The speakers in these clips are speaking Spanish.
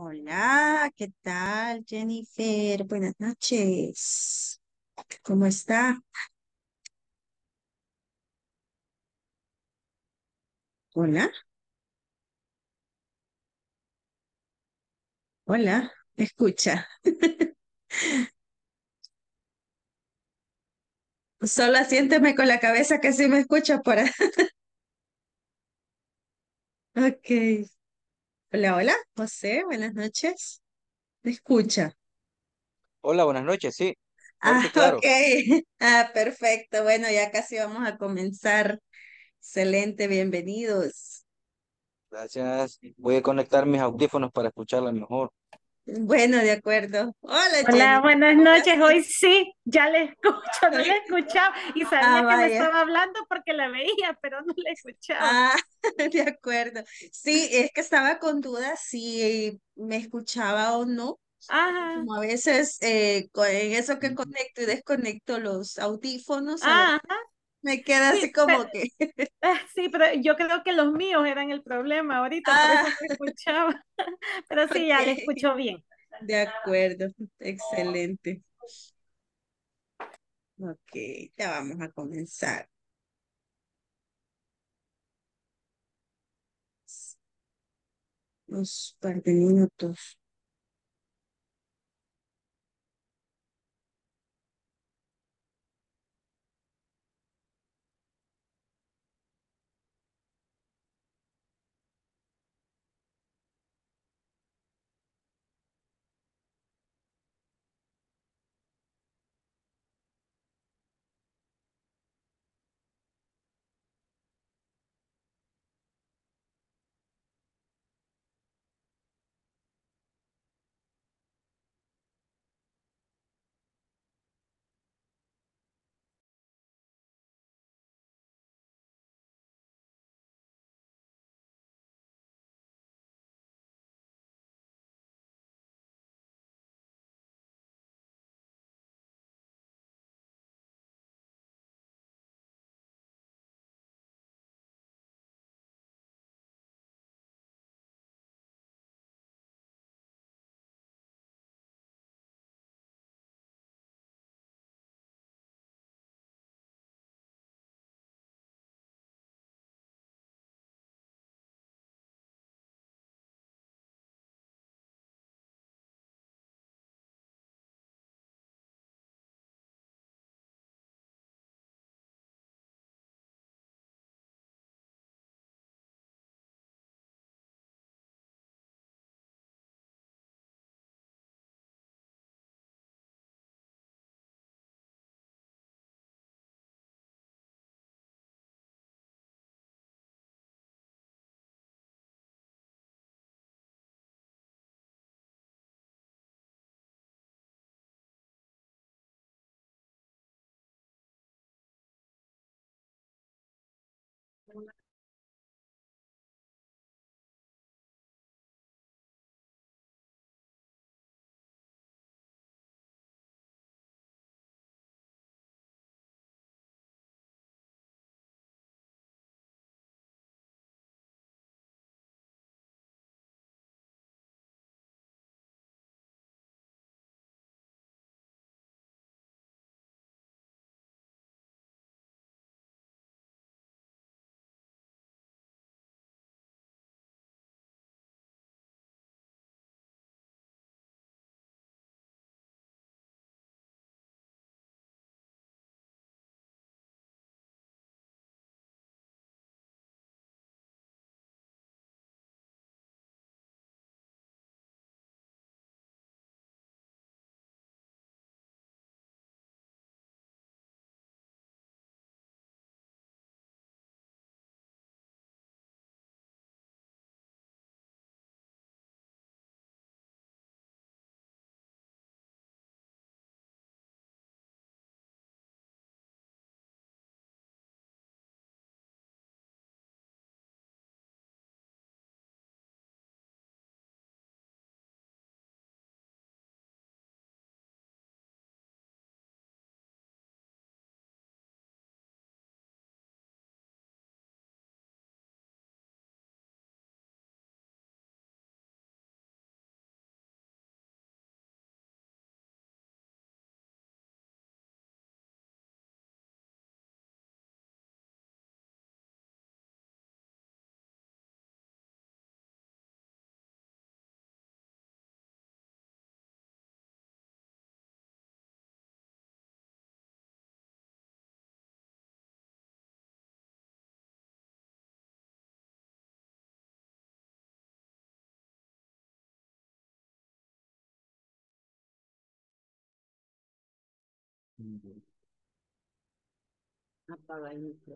Hola, ¿qué tal, Jennifer? Buenas noches. ¿Cómo está? Hola. Hola, escucha? Solo siénteme con la cabeza que sí me escucha para. ok. Hola, hola, José, buenas noches. ¿Me escucha? Hola, buenas noches, sí, Ah, ok. Ah, perfecto. Bueno, ya casi vamos a comenzar. Excelente, bienvenidos. Gracias. Voy a conectar mis audífonos para escucharla mejor. Bueno, de acuerdo. Hola, Hola buenas noches. Hoy sí, ya le escucho, no le escuchaba y sabía ah, que me estaba hablando porque la veía, pero no le escuchaba. Ah, de acuerdo. Sí, es que estaba con dudas si me escuchaba o no. Ajá. Como a veces eh, con en eso que conecto y desconecto los audífonos. Ah, ajá. Me queda así como que. Ah, sí, pero yo creo que los míos eran el problema ahorita, por eso ah. escuchaba. Pero sí, ya le escucho bien. De acuerdo, excelente. Ok, ya vamos a comenzar. Unos par de minutos. Thank you. Apalagi itu.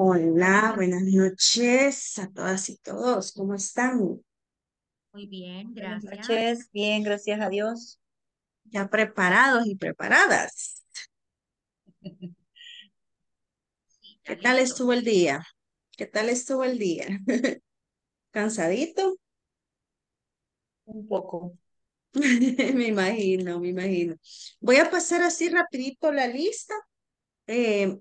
Hola, buenas noches a todas y todos. ¿Cómo están? Muy bien, gracias. noches, bien, gracias a Dios. Ya preparados y preparadas. ¿Qué tal estuvo el día? ¿Qué tal estuvo el día? ¿Cansadito? Un poco. me imagino, me imagino. Voy a pasar así rapidito la lista. Eh,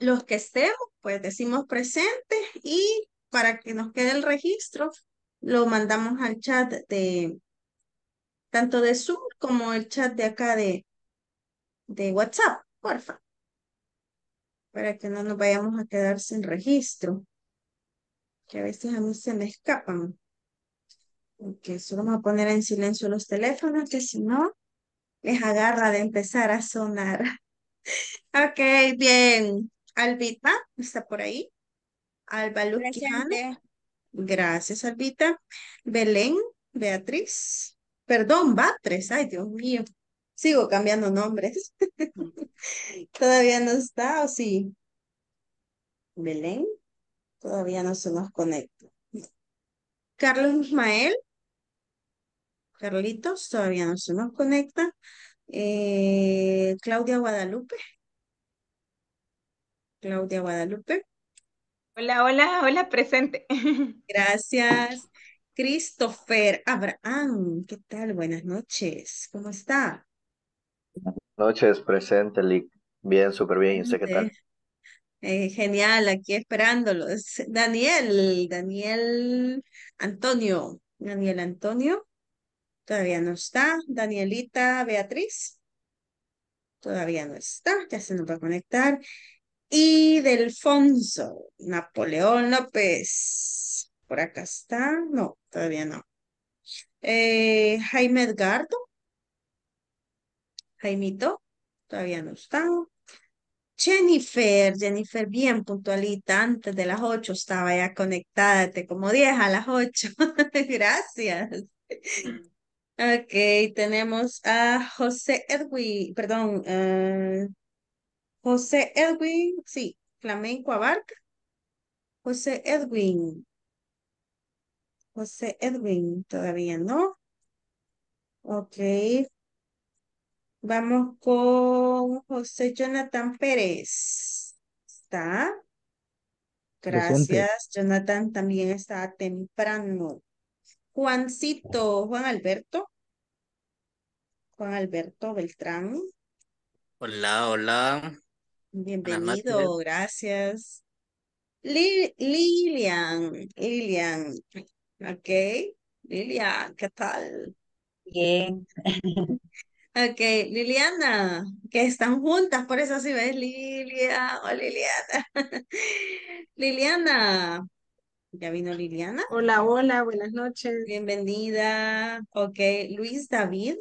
los que estemos, pues decimos presentes y para que nos quede el registro, lo mandamos al chat de tanto de Zoom como el chat de acá de, de WhatsApp, porfa, para que no nos vayamos a quedar sin registro, que a veces a mí se me escapan. Ok, solo vamos a poner en silencio los teléfonos, que si no, les agarra de empezar a sonar. ok, bien. Albita, está por ahí. Alba luciana. Gracias, Albita. Belén, Beatriz. Perdón, Batres, ay Dios mío. Sigo cambiando nombres. ¿Todavía no está o sí? Belén, todavía no se nos conecta. Carlos Ismael. Carlitos, todavía no se nos conecta. Eh, Claudia Guadalupe. Claudia Guadalupe. Hola, hola, hola, presente. Gracias. Christopher Abraham, ¿qué tal? Buenas noches, ¿cómo está? Buenas noches, presente, Bien, súper bien, ¿y usted qué tal? Eh, genial, aquí esperándolos. Daniel, Daniel Antonio, Daniel Antonio, todavía no está. Danielita Beatriz, todavía no está, ya se nos va a conectar y Delfonso, Napoleón López. Por acá está, no, todavía no. Eh, Jaime Edgardo, Jaimito, todavía no está. Jennifer, Jennifer, bien puntualita, antes de las ocho estaba ya conectada, te como diez a las ocho, Gracias. Ok, tenemos a José Edwin, perdón, eh, José Edwin, sí, Flamenco Abarca. José Edwin. José Edwin, todavía no. Ok. Vamos con José Jonathan Pérez. ¿Está? Gracias. Jonathan también está temprano. Juancito, Juan Alberto. Juan Alberto Beltrán. Hola, hola. Bienvenido, gracias. Lilian, Lilian, ok. Lilian, ¿qué tal? Bien. Ok, Liliana, que están juntas, por eso si ves Lilia o oh, Liliana. Liliana, ¿ya vino Liliana? Hola, hola, buenas noches. Bienvenida. Ok, Luis David.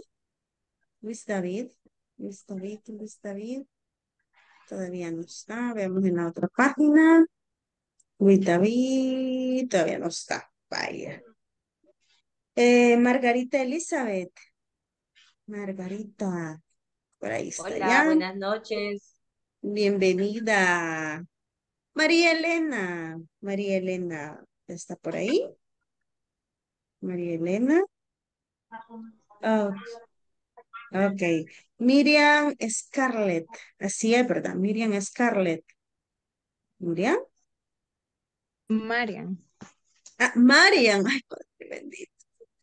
Luis David, Luis David, Luis David. Todavía no está. Veamos en la otra página. Uy, Todavía no está. Vaya. Eh, Margarita Elizabeth. Margarita. Por ahí está. Hola, buenas noches. Bienvenida. María Elena. María Elena. ¿Está por ahí? María Elena. Ah, Ok. Miriam Scarlett. Así es, ¿verdad? Miriam Scarlett. ¿Miriam? Marian. Ah, Marian. Ay, padre bendito.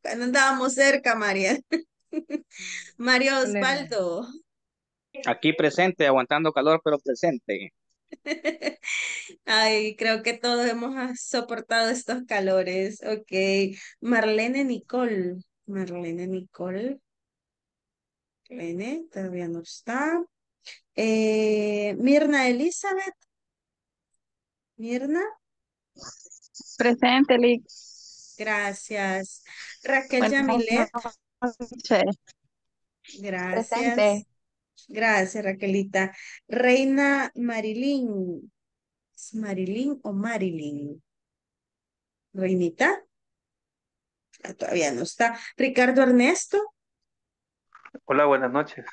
Cuando andábamos cerca, Marian. Mario Osvaldo. Aquí presente, aguantando calor, pero presente. Ay, creo que todos hemos ah, soportado estos calores. Ok. Marlene Nicole. Marlene Nicole. Lene, todavía no está. Eh, Mirna Elizabeth. Mirna. Presente, Gracias. Raquel Yamile. Gracias. Gracias, Raquelita. Reina Marilyn. ¿Es Marilyn o Marilyn? Reinita. Ah, todavía no está. Ricardo Ernesto. Hola, buenas noches.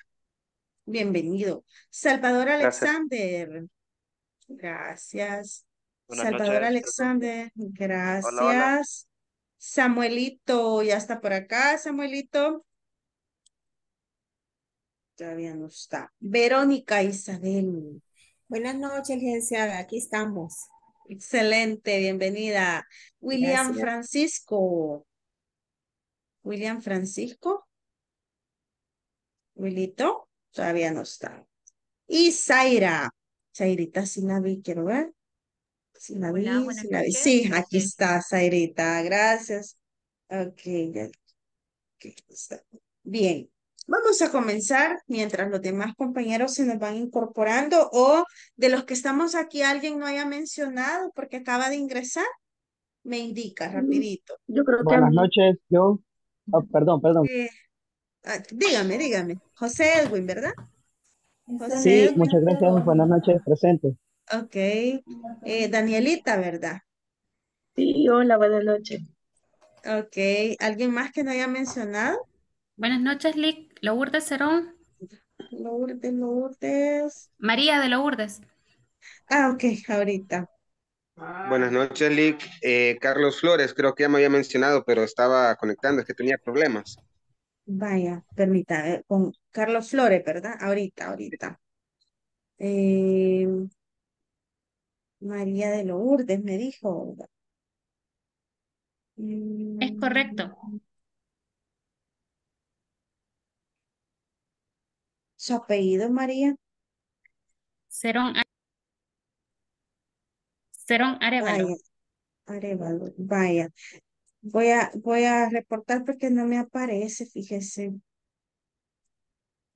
Bienvenido. Salvador Alexander. Gracias. Salvador Alexander, gracias. Samuelito, ya está por acá, Samuelito. Todavía no está. Verónica Isabel. Buenas noches, licenciada. Aquí estamos. Excelente, bienvenida. William Francisco. William Francisco. Wilito, todavía no está. Y Zaira, Zairita, Sinavi, quiero ver. Sí sí, aquí este está Zairita, gracias. Ok, Bien, vamos a comenzar mientras los demás compañeros se nos van incorporando o de los que estamos aquí alguien no haya mencionado porque acaba de ingresar. Me indica mm, rapidito. Buenas noches, yo. Ah, perdón, perdón. Eh, Ah, dígame, dígame. José Edwin, ¿verdad? José sí, muchas gracias. Buenas noches, presente. Ok. Eh, Danielita, ¿verdad? Sí, hola, buenas noches. Ok. ¿Alguien más que no haya mencionado? Buenas noches, Lick. Lourdes Cerón. Lourdes, Lourdes. María de Lourdes. Ah, ok, ahorita. Buenas noches, Lick. Eh, Carlos Flores, creo que ya me había mencionado, pero estaba conectando, es que tenía problemas. Vaya, permítame, con Carlos Flores, ¿verdad? Ahorita, ahorita. Eh, María de Lourdes me dijo. Es correcto. ¿Su apellido, María? Serón. Arevalo. Arevalo, vaya. Voy a, voy a reportar porque no me aparece, fíjese.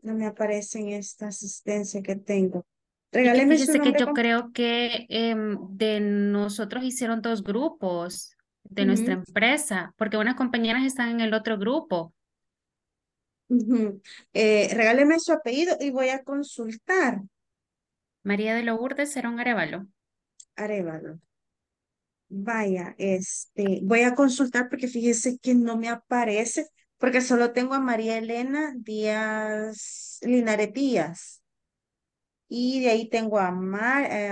No me aparece en esta asistencia que tengo. Regáleme fíjese su que yo creo que em, de nosotros hicieron dos grupos de nuestra empresa, porque unas compañeras están en el otro grupo. Eh, regáleme su apellido y voy a consultar. María de Lourdes Serón Arevalo. Arevalo. Vaya, este, voy a consultar porque fíjese que no me aparece, porque solo tengo a María Elena Díaz Linares Díaz. Y de ahí tengo a, Marian, eh,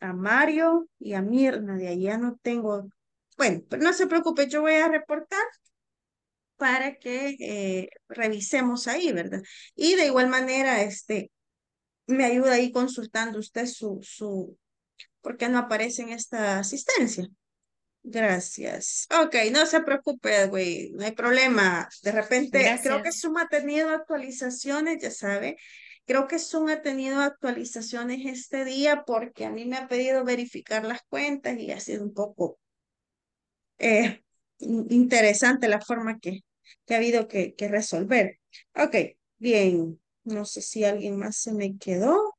a a Mario y a Mirna. De ahí ya no tengo. Bueno, pero pues no se preocupe, yo voy a reportar para que eh, revisemos ahí, ¿verdad? Y de igual manera, este, me ayuda ahí consultando usted su, su, ¿por qué no aparece en esta asistencia? Gracias. Ok, no se preocupe, güey, no hay problema. De repente, creo que Zoom ha tenido actualizaciones, ya sabe. Creo que Zoom ha tenido actualizaciones este día porque a mí me ha pedido verificar las cuentas y ha sido un poco eh, interesante la forma que, que ha habido que, que resolver. Ok, bien. No sé si alguien más se me quedó.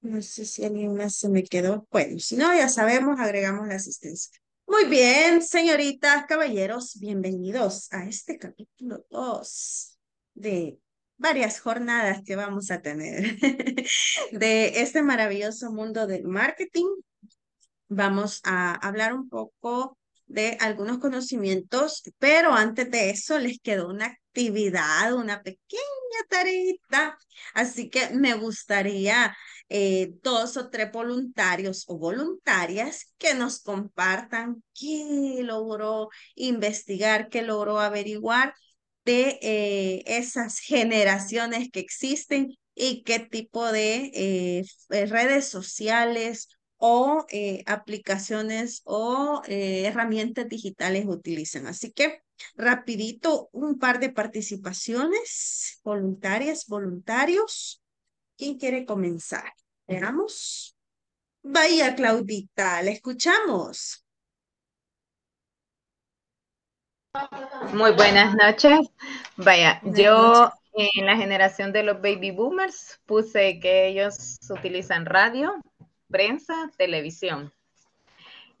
No sé si alguien más se me quedó. Bueno, si no, ya sabemos, agregamos la asistencia. Muy bien, señoritas, caballeros, bienvenidos a este capítulo 2 de varias jornadas que vamos a tener de este maravilloso mundo del marketing. Vamos a hablar un poco de algunos conocimientos, pero antes de eso les quedó una actividad, una pequeña tareita. Así que me gustaría eh, dos o tres voluntarios o voluntarias que nos compartan qué logró investigar, qué logró averiguar de eh, esas generaciones que existen y qué tipo de eh, redes sociales o aplicaciones o herramientas digitales utilizan. Así que rapidito, un par de participaciones voluntarias, voluntarios. ¿Quién quiere comenzar? Veamos. Vaya, Claudita, la escuchamos. Muy buenas noches. Vaya, yo en la generación de los baby boomers puse que ellos utilizan radio, prensa, televisión.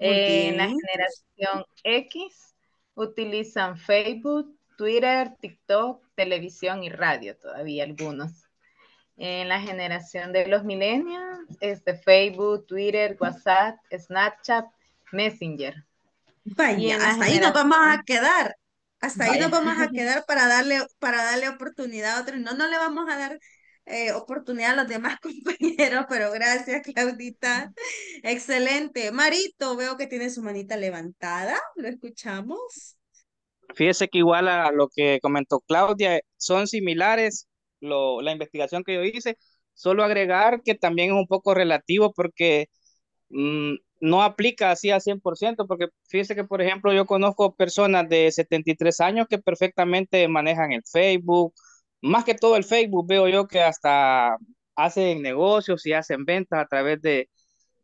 en la generación X utilizan Facebook, Twitter, TikTok, televisión y radio todavía algunos en la generación de los millennials, este, Facebook, Twitter, WhatsApp, Snapchat, Messenger. Vaya, hasta ahí nos vamos a quedar. Hasta ahí nos vamos a quedar para darle, para darle oportunidad a otros. No, no le vamos a dar eh, oportunidad a los demás compañeros, pero gracias, Claudita. Excelente. Marito, veo que tiene su manita levantada. Lo escuchamos. Fíjese que igual a lo que comentó Claudia, son similares lo, la investigación que yo hice, solo agregar que también es un poco relativo porque mm, no aplica así al 100%, porque fíjese que, por ejemplo, yo conozco personas de 73 años que perfectamente manejan el Facebook, más que todo el Facebook, veo yo que hasta hacen negocios y hacen ventas a través de,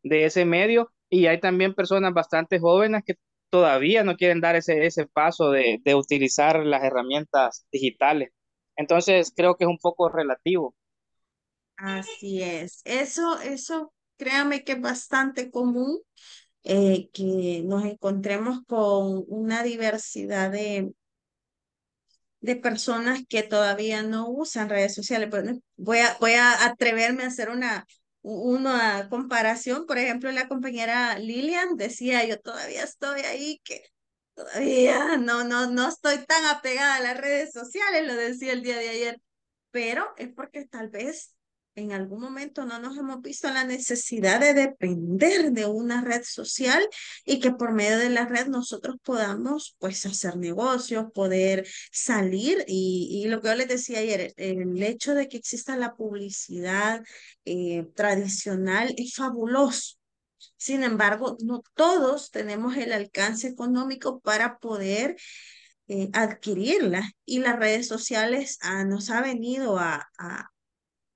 de ese medio, y hay también personas bastante jóvenes que todavía no quieren dar ese, ese paso de, de utilizar las herramientas digitales. Entonces creo que es un poco relativo. Así es. Eso, eso, créame que es bastante común eh, que nos encontremos con una diversidad de, de personas que todavía no usan redes sociales. Pues, voy a, voy a atreverme a hacer una, una comparación. Por ejemplo, la compañera Lilian decía, yo todavía estoy ahí, que todavía no, no, no estoy tan apegada a las redes sociales, lo decía el día de ayer, pero es porque tal vez en algún momento no nos hemos visto la necesidad de depender de una red social y que por medio de la red nosotros podamos pues hacer negocios, poder salir y, lo que yo les decía ayer, el hecho de que exista la publicidad eh, tradicional es fabuloso sin embargo, no todos tenemos el alcance económico para poder eh, adquirirla y las redes sociales ah, nos ha venido a,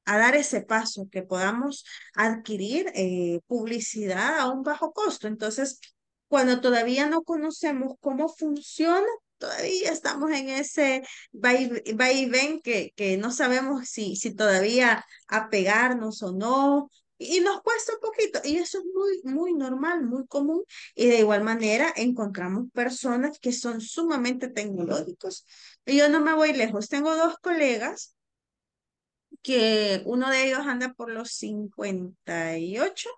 dar ese paso, que podamos adquirir eh, publicidad a un bajo costo. Entonces, cuando todavía no conocemos cómo funciona, todavía estamos en ese va que, que no sabemos si, si todavía apegarnos o no, y nos cuesta un poquito y eso es muy muy normal muy común y de igual manera encontramos personas que son sumamente tecnológicos y yo no me voy lejos tengo dos colegas que uno de ellos anda por los 58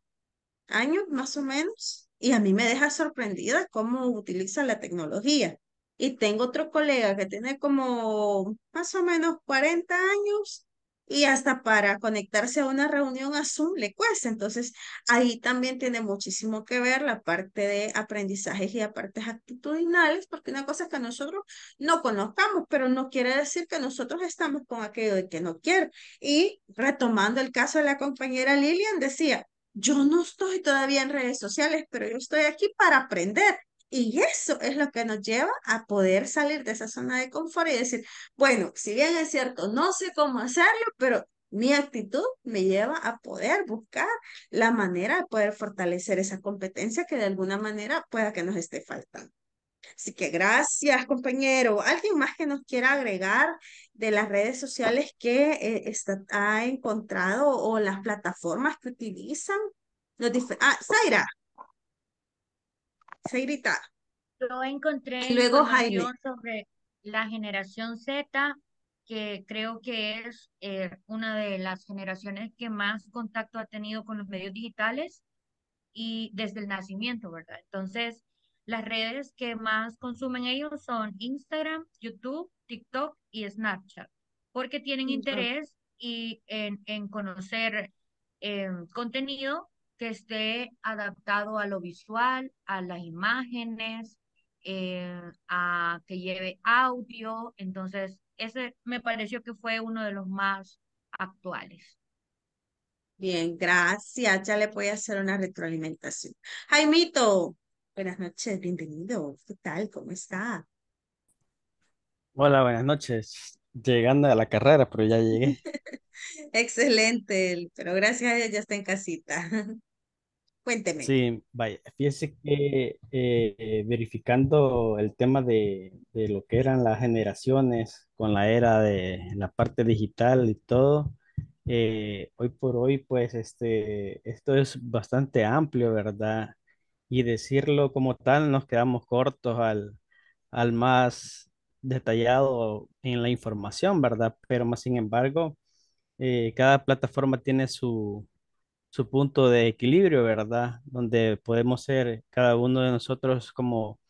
años más o menos y a mí me deja sorprendida cómo utiliza la tecnología y tengo otro colega que tiene como más o menos 40 años y hasta para conectarse a una reunión a Zoom le cuesta. Entonces, ahí también tiene muchísimo que ver la parte de aprendizajes y aparte actitudinales, porque una cosa es que nosotros no conozcamos, pero no quiere decir que nosotros estamos con aquello de que no quiere Y retomando el caso de la compañera Lilian, decía, yo no estoy todavía en redes sociales, pero yo estoy aquí para aprender. Y eso es lo que nos lleva a poder salir de esa zona de confort y decir, bueno, si bien es cierto, no sé cómo hacerlo, pero mi actitud me lleva a poder buscar la manera de poder fortalecer esa competencia que de alguna manera pueda que nos esté faltando. Así que gracias, compañero. ¿Alguien más que nos quiera agregar de las redes sociales que eh, ha encontrado o las plataformas que utilizan? ah, Zaira, Seirita. Yo encontré luego sobre la generación Z, que creo que es eh, una de las generaciones que más contacto ha tenido con los medios digitales y desde el nacimiento, ¿verdad? Entonces, las redes que más consumen ellos son Instagram, YouTube, TikTok y Snapchat, porque tienen interés y en, en conocer eh, contenido que esté adaptado a lo visual, a las imágenes, eh, a que lleve audio. Entonces, ese me pareció que fue uno de los más actuales. Bien, gracias. Ya le voy a hacer una retroalimentación. Jaimito, buenas noches, bienvenido. ¿Qué tal? ¿Cómo está? Hola, buenas noches. Llegando a la carrera, pero ya llegué. Excelente, pero gracias a ella ya está en casita. Cuénteme. Sí, vaya, fíjese que eh, eh, verificando el tema de, de, lo que eran las generaciones con la era de la parte digital y todo, eh, hoy por hoy, pues este, esto es bastante amplio, ¿verdad? Y decirlo como tal, nos quedamos cortos al, al más detallado en la información, ¿verdad? Pero más sin embargo, cada plataforma tiene su, su punto de equilibrio, ¿verdad? Donde podemos ser cada uno de nosotros como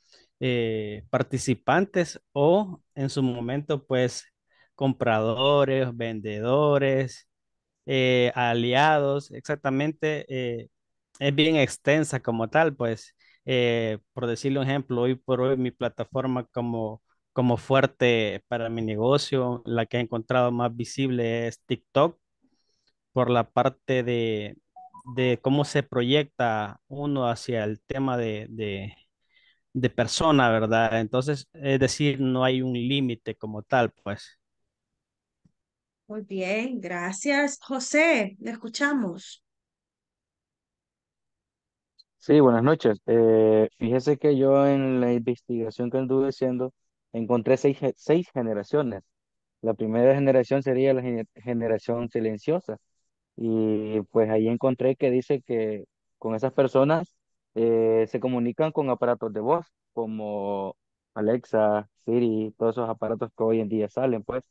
eh, participantes o en su momento, pues, compradores, vendedores, eh, aliados, exactamente, eh, es bien extensa como tal, pues, por decirle un ejemplo, hoy por hoy mi plataforma como, como fuerte para mi negocio, la que he encontrado más visible es TikTok por la parte de, de cómo se proyecta uno hacia el tema de, persona, ¿verdad? Entonces, es decir, no hay un límite como tal, pues. Muy bien, gracias. José, le escuchamos. Sí, buenas noches. Eh, fíjese que yo en la investigación que anduve haciendo encontré seis, seis generaciones. La primera generación sería la generación silenciosa, y pues ahí encontré que dice que con esas personas eh, se comunican con aparatos de voz, como Alexa, Siri, todos esos aparatos que hoy en día salen, pues.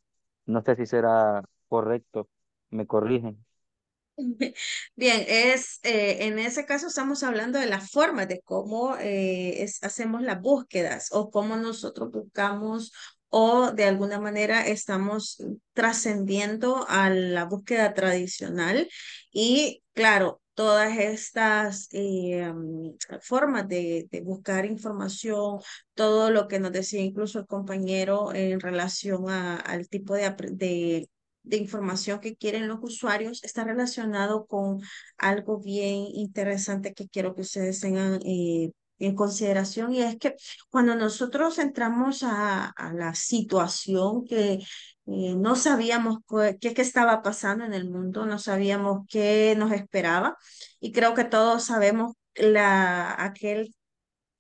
No sé si será correcto, me corrigen. Bien, es eh, en ese caso estamos hablando de la forma de cómo eh, hacemos las búsquedas o cómo nosotros buscamos o de alguna manera estamos trascendiendo a la búsqueda tradicional y claro, todas estas eh, mm, formas de, buscar información, todo lo que nos decía incluso el compañero en relación al tipo de, información que quieren los usuarios, está relacionado con algo bien interesante que quiero que ustedes tengan eh, en consideración y es que cuando nosotros entramos a, la situación que eh, no sabíamos qué, que estaba pasando en el mundo, no sabíamos qué nos esperaba y creo que todos sabemos la, aquel,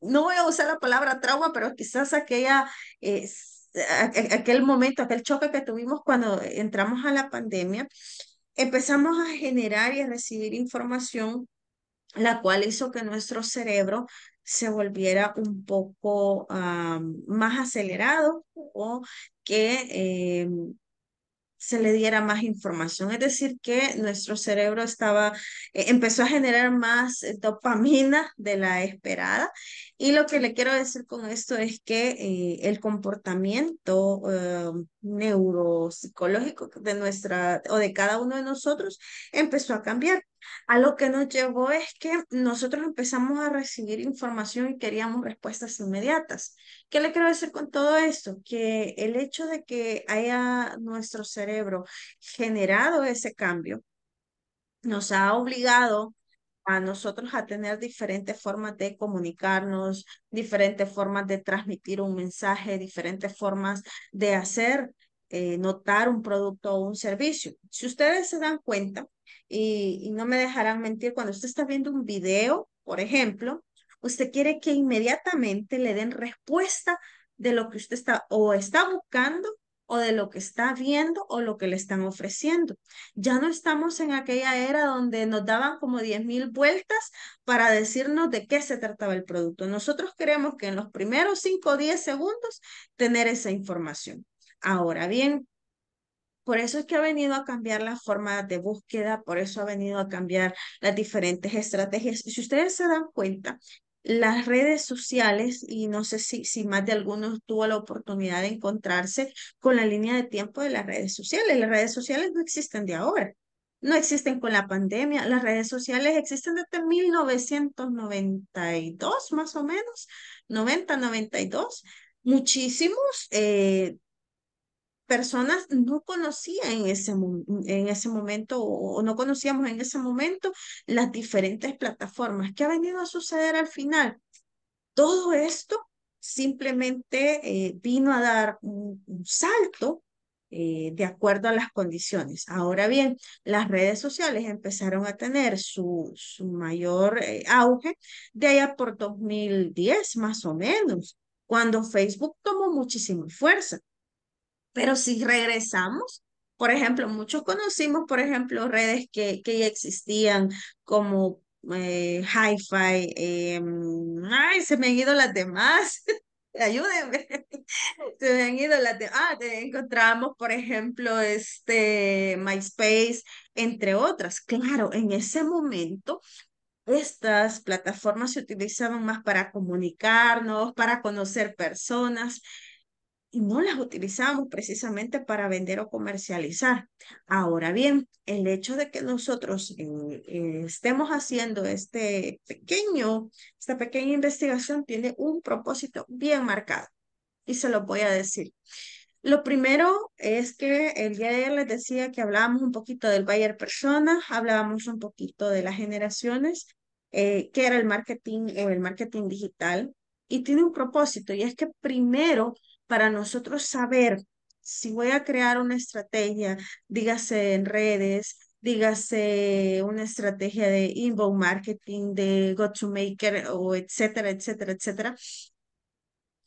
no voy a usar la palabra trauma, pero quizás aquella... aquel momento, aquel choque que tuvimos cuando entramos a la pandemia, empezamos a generar y a recibir información la cual hizo que nuestro cerebro se volviera un poco más acelerado o que em, se le diera más información. Es decir, que nuestro cerebro estaba, eh, empezó a generar más eh, dopamina de la esperada. Y lo que le quiero decir con esto es que eh, el comportamiento neuropsicológico de nuestra o de cada uno de nosotros empezó a cambiar. A lo que nos llevó es que nosotros empezamos a recibir información y queríamos respuestas inmediatas. ¿Qué le quiero decir con todo esto? Que el hecho de que haya nuestro cerebro generado ese cambio nos ha obligado a nosotros a tener diferentes formas de comunicarnos, diferentes formas de transmitir un mensaje, diferentes formas de hacer eh, notar un producto o un servicio. Si ustedes se dan cuenta, y no me dejarán mentir, cuando usted está viendo un video, por ejemplo, Usted quiere que inmediatamente le den respuesta de lo que usted está o está buscando o de lo que está viendo o lo que le están ofreciendo. Ya no estamos en aquella era donde nos daban como 10.000 vueltas para decirnos de qué se trataba el producto. Nosotros queremos que en los primeros 5 o 10 segundos tener esa información. Ahora bien, por eso es que ha venido a cambiar la forma de búsqueda, por eso ha venido a cambiar las diferentes estrategias. Si ustedes se dan cuenta, las redes sociales, y no sé si, si más de algunos tuvo la oportunidad de encontrarse con la línea de tiempo de las redes sociales. Las redes sociales no existen de ahora, no existen con la pandemia. Las redes sociales existen desde 1992, más o menos, 90, 92. Muchísimos eh, personas no conocían en ese, en ese momento o, no conocíamos en ese momento las diferentes plataformas. ¿Qué ha venido a suceder al final? Todo esto simplemente eh, vino a dar un, salto eh, de acuerdo a las condiciones. Ahora bien, las redes sociales empezaron a tener su, su mayor eh, auge de allá por 2010, más o menos, cuando Facebook tomó muchísima fuerza. Pero si regresamos, por ejemplo, muchos conocimos, por ejemplo, redes que, que ya existían como eh, Hi-Fi, em, ay, se me han ido las demás. Ayúdenme, se me han ido las demás. Ah, encontramos, por ejemplo, este MySpace, entre otras. Claro, en ese momento estas plataformas se utilizaban más para comunicarnos, para conocer personas, y no las utilizamos precisamente para vender o comercializar. Ahora bien, el hecho de que nosotros eh, eh, estemos haciendo este pequeño, esta pequeña investigación tiene un propósito bien marcado y se lo voy a decir. Lo primero es que el día de ayer les decía que hablábamos un poquito del buyer persona, hablábamos un poquito de las generaciones, eh, que era el marketing o el marketing digital, y tiene un propósito y es que primero para nosotros saber si voy a crear una estrategia, dígase en redes, dígase una estrategia de inbound marketing, de go to maker o etcétera, etcétera, etcétera.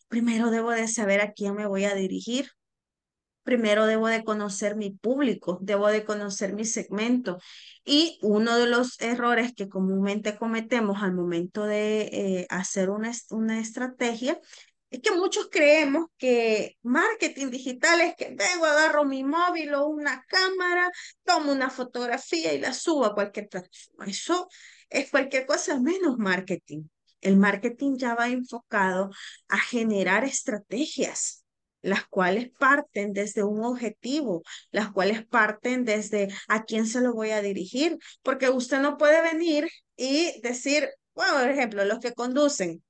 Primero debo de saber a quién me voy a dirigir. Primero debo de conocer mi público, debo de conocer mi segmento. Y uno de los errores que comúnmente cometemos al momento de eh, hacer una, una estrategia es que muchos creemos que marketing digital es que vengo, agarro mi móvil o una cámara, tomo una fotografía y la subo a cualquier plataforma. Eso es cualquier cosa menos marketing. El marketing ya va enfocado a generar estrategias, las cuales parten desde un objetivo, las cuales parten desde a quién se lo voy a dirigir, porque usted no puede venir y decir, bueno, por ejemplo, los que conducen,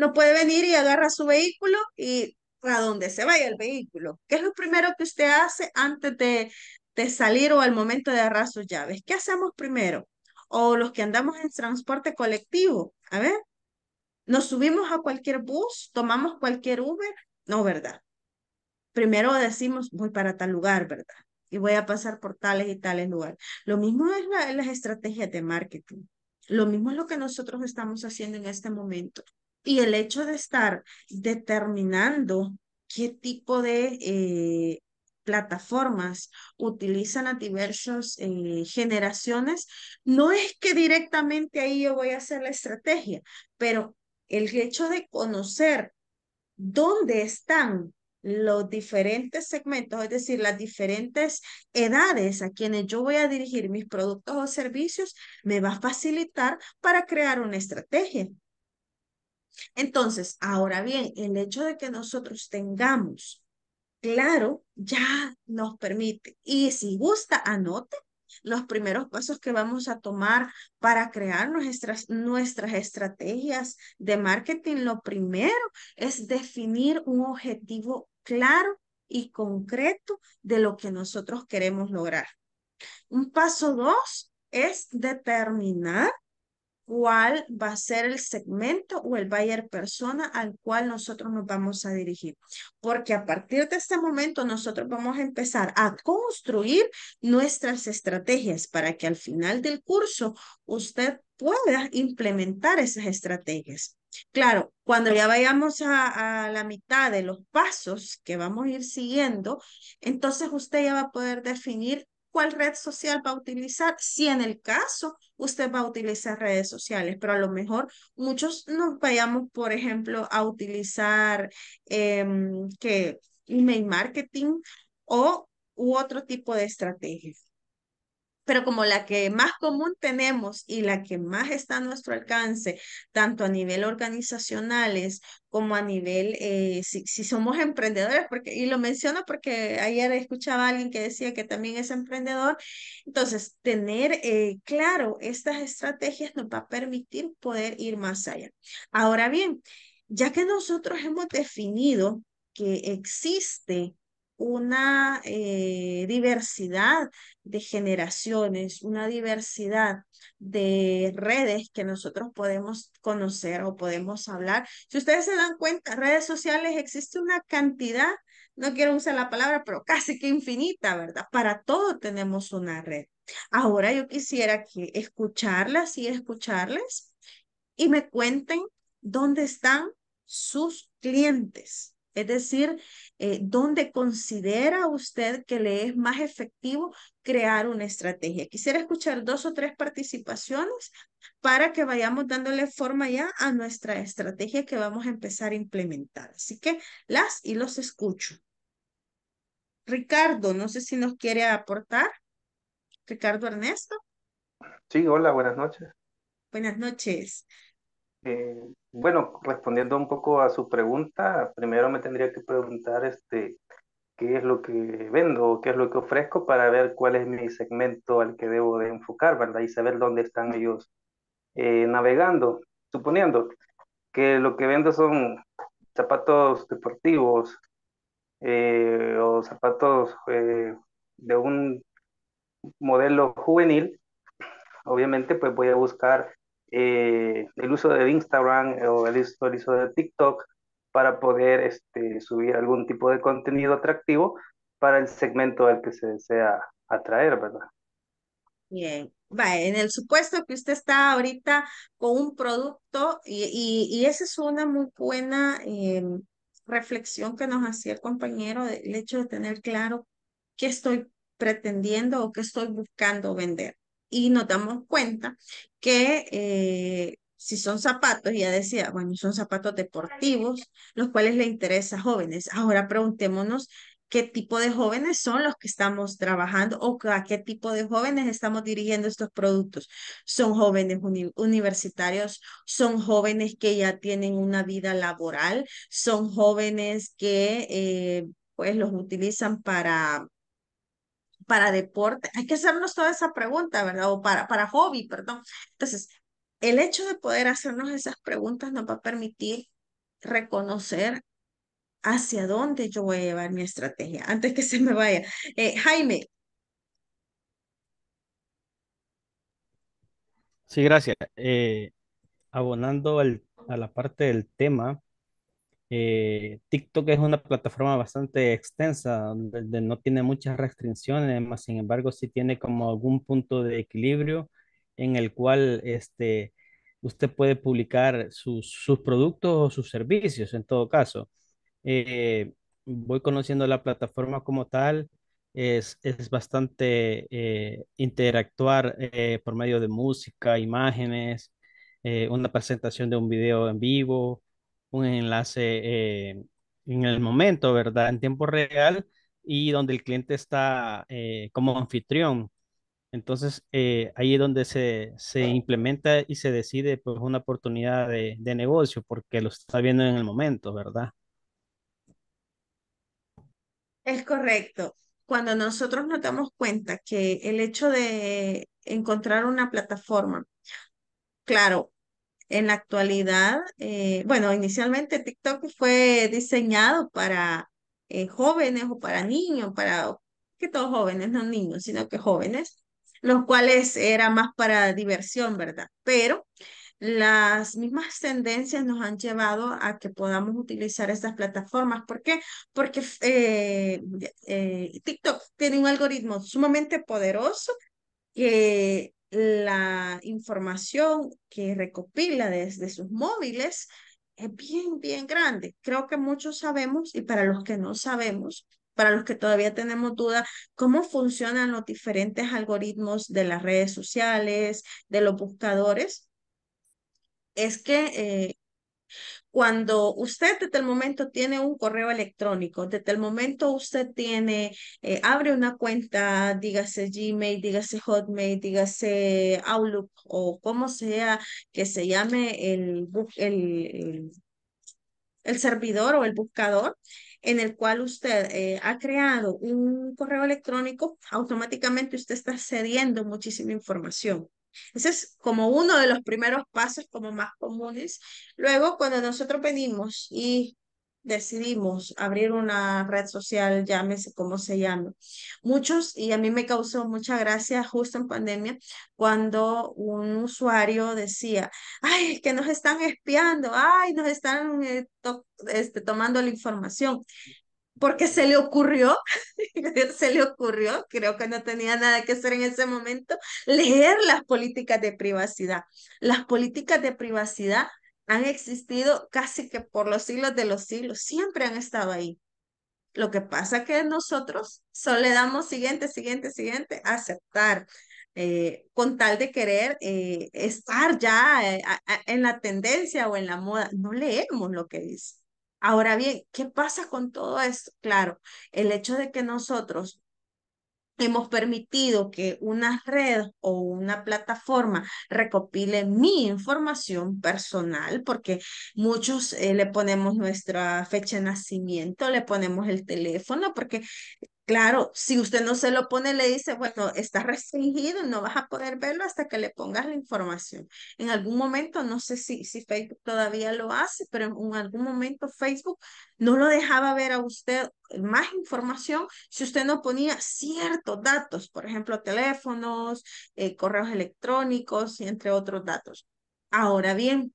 no puede venir y agarra su vehículo y a donde se vaya el vehículo. ¿Qué es lo primero que usted hace antes de, salir o al momento de agarrar sus llaves? ¿Qué hacemos primero? O los que andamos en transporte colectivo, a ver, nos subimos a cualquier bus, tomamos cualquier Uber, no, ¿verdad? Primero decimos, voy para tal lugar, ¿verdad? Y voy a pasar por tales y tales lugares. Lo mismo es las estrategias de marketing. Lo mismo es lo que nosotros estamos haciendo en este momento. Y el hecho de estar determinando qué tipo de eh, plataformas utilizan a diversas eh, generaciones, no es que directamente ahí yo voy a hacer la estrategia, pero el hecho de conocer dónde están los diferentes segmentos, es decir, las diferentes edades a quienes yo voy a dirigir mis productos o servicios, me va a facilitar para crear una estrategia. Entonces, ahora bien, el hecho de que nosotros tengamos claro ya nos permite. Y si gusta, anote los primeros pasos que vamos a tomar para crear nuestras, nuestras estrategias de marketing. Lo primero es definir un objetivo claro y concreto de lo que nosotros queremos lograr. Un paso dos es determinar cuál va a ser el segmento o el buyer persona al cual nosotros nos vamos a dirigir. Porque a partir de este momento nosotros vamos a empezar a construir nuestras estrategias para que al final del curso usted pueda implementar esas estrategias. Claro, cuando ya vayamos a, la mitad de los pasos que vamos a ir siguiendo, entonces usted ya va a poder definir cuál red social va a utilizar, si en el caso usted va a utilizar redes sociales, pero a lo mejor muchos nos vayamos, por ejemplo, a utilizar em, que email marketing o u otro tipo de estrategia pero como la que más común tenemos y la que más está a nuestro alcance, tanto a nivel organizacionales como a nivel, eh, si, somos emprendedores, porque, y lo menciono porque ayer escuchaba a alguien que decía que también es emprendedor, entonces tener eh, claro estas estrategias nos va a permitir poder ir más allá. Ahora bien, ya que nosotros hemos definido que existe una eh, diversidad de generaciones, una diversidad de redes que nosotros podemos conocer o podemos hablar. Si ustedes se dan cuenta, redes sociales existe una cantidad, no quiero usar la palabra, pero casi que infinita, ¿verdad? Para todo tenemos una red. Ahora yo quisiera que escucharlas y escucharles y me cuenten dónde están sus clientes es decir, eh, ¿dónde considera usted que le es más efectivo crear una estrategia? Quisiera escuchar dos o tres participaciones para que vayamos dándole forma ya a nuestra estrategia que vamos a empezar a implementar. Así que las y los escucho. Ricardo, no sé si nos quiere aportar. Ricardo Ernesto. Sí, hola, buenas noches. Buenas noches. Eh, bueno, respondiendo un poco a su pregunta, primero me tendría que preguntar este, qué es lo que vendo, qué es lo que ofrezco para ver cuál es mi segmento al que debo de enfocar, ¿verdad? Y saber dónde están ellos eh, navegando. Suponiendo que lo que vendo son zapatos deportivos eh, o zapatos de un modelo juvenil, obviamente pues voy a buscar eh, el uso de Instagram o el uso, de TikTok para poder este, subir algún tipo de contenido atractivo para el segmento al que se desea atraer, ¿verdad? Bien, va, en el supuesto que usted está ahorita con un producto y, y, esa es una muy buena em, reflexión que nos hacía el compañero, el hecho de tener claro qué estoy pretendiendo o qué estoy buscando vender y nos damos cuenta que eh, si son zapatos, ya decía, bueno, son zapatos deportivos, los cuales le interesa a jóvenes. Ahora preguntémonos qué tipo de jóvenes son los que estamos trabajando o a qué tipo de jóvenes estamos dirigiendo estos productos. Son jóvenes universitarios, son jóvenes que ya tienen una vida laboral, son jóvenes que eh, pues los utilizan para para deporte? Hay que hacernos toda esa pregunta, ¿verdad? O para, para hobby, perdón. Entonces, el hecho de poder hacernos esas preguntas nos va a permitir reconocer hacia dónde yo voy a llevar mi estrategia antes que se me vaya. Eh, Jaime. Sí, gracias. Eh, abonando a la parte del tema, eh, TikTok es una plataforma bastante extensa, donde no tiene muchas restricciones, más sin embargo sí tiene como algún punto de equilibrio en el cual este, usted puede publicar sus, sus productos o sus servicios en todo caso. Eh, voy conociendo la plataforma como tal, es, es bastante eh, interactuar por medio de música, imágenes, una presentación de un video en vivo, un enlace eh, en el momento, ¿verdad? En tiempo real y donde el cliente está eh, como anfitrión. Entonces, eh, ahí es donde se, se, implementa y se decide pues una oportunidad de, de, negocio porque lo está viendo en el momento, ¿verdad? Es correcto. Cuando nosotros nos damos cuenta que el hecho de encontrar una plataforma, claro, en la actualidad, eh, bueno, inicialmente TikTok fue diseñado para eh, jóvenes o para niños, para que todos jóvenes, no niños, sino que jóvenes, los cuales era más para diversión, ¿verdad? Pero las mismas tendencias nos han llevado a que podamos utilizar estas plataformas. ¿Por qué? Porque eh, TikTok tiene un algoritmo sumamente poderoso que la información que recopila desde sus móviles es bien, bien grande. Creo que muchos sabemos y para los que no sabemos, para los que todavía tenemos duda, cómo funcionan los diferentes algoritmos de las redes sociales, de los buscadores, es que eh, cuando usted desde el momento tiene un correo electrónico, desde el momento usted tiene, eh, abre una cuenta, dígase Gmail, dígase Hotmail, dígase Outlook o como sea que se llame el, el, servidor o el buscador en el cual usted eh, ha creado un correo electrónico, automáticamente usted está cediendo muchísima información. Ese es como uno de los primeros pasos como más comunes. Luego, cuando nosotros venimos y decidimos abrir una red social, llámese como se llame. Muchos, y a mí me causó mucha gracia justo en pandemia, cuando un usuario decía, ay, que nos están espiando, ay, nos están eh, este, tomando la información porque se le ocurrió, se le ocurrió, creo que no tenía nada que hacer en ese momento, leer las políticas de privacidad. Las políticas de privacidad han existido casi que por los siglos de los siglos, siempre han estado ahí. Lo que pasa es que nosotros solo le damos siguiente, siguiente, siguiente, aceptar, eh, con tal de querer eh, estar ya eh, en la tendencia o en la moda. No leemos lo que dice. Ahora bien, ¿qué pasa con todo esto? Claro, el hecho de que nosotros hemos permitido que una red o una plataforma recopile mi información personal, porque muchos eh, le ponemos nuestra fecha de nacimiento, le ponemos el teléfono, porque Claro, si usted no se lo pone, le dice, bueno, está restringido, no vas a poder verlo hasta que le pongas la información. En algún momento, no sé si, si Facebook todavía lo hace, pero en algún momento Facebook no lo dejaba ver a usted más información si usted no ponía ciertos datos, por ejemplo, teléfonos, eh, correos electrónicos, y entre otros datos. Ahora bien,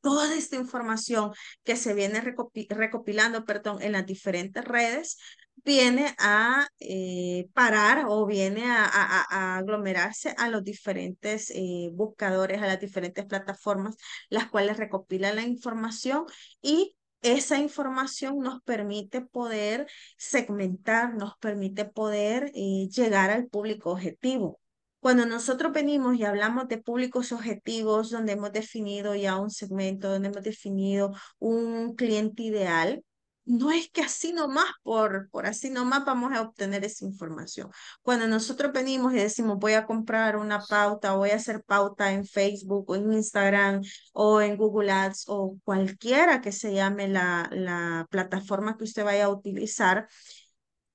toda esta información que se viene recopilando, perdón, en las diferentes redes, viene a eh, parar o viene a, aglomerarse a los diferentes eh, buscadores, a las diferentes plataformas, las cuales recopilan la información y esa información nos permite poder segmentar, nos permite poder eh, llegar al público objetivo. Cuando nosotros venimos y hablamos de públicos objetivos, donde hemos definido ya un segmento, donde hemos definido un cliente ideal, no es que así nomás, por, por así nomás vamos a obtener esa información. Cuando nosotros venimos y decimos, voy a comprar una pauta, voy a hacer pauta en Facebook o en Instagram o en Google Ads o cualquiera que se llame la, la plataforma que usted vaya a utilizar,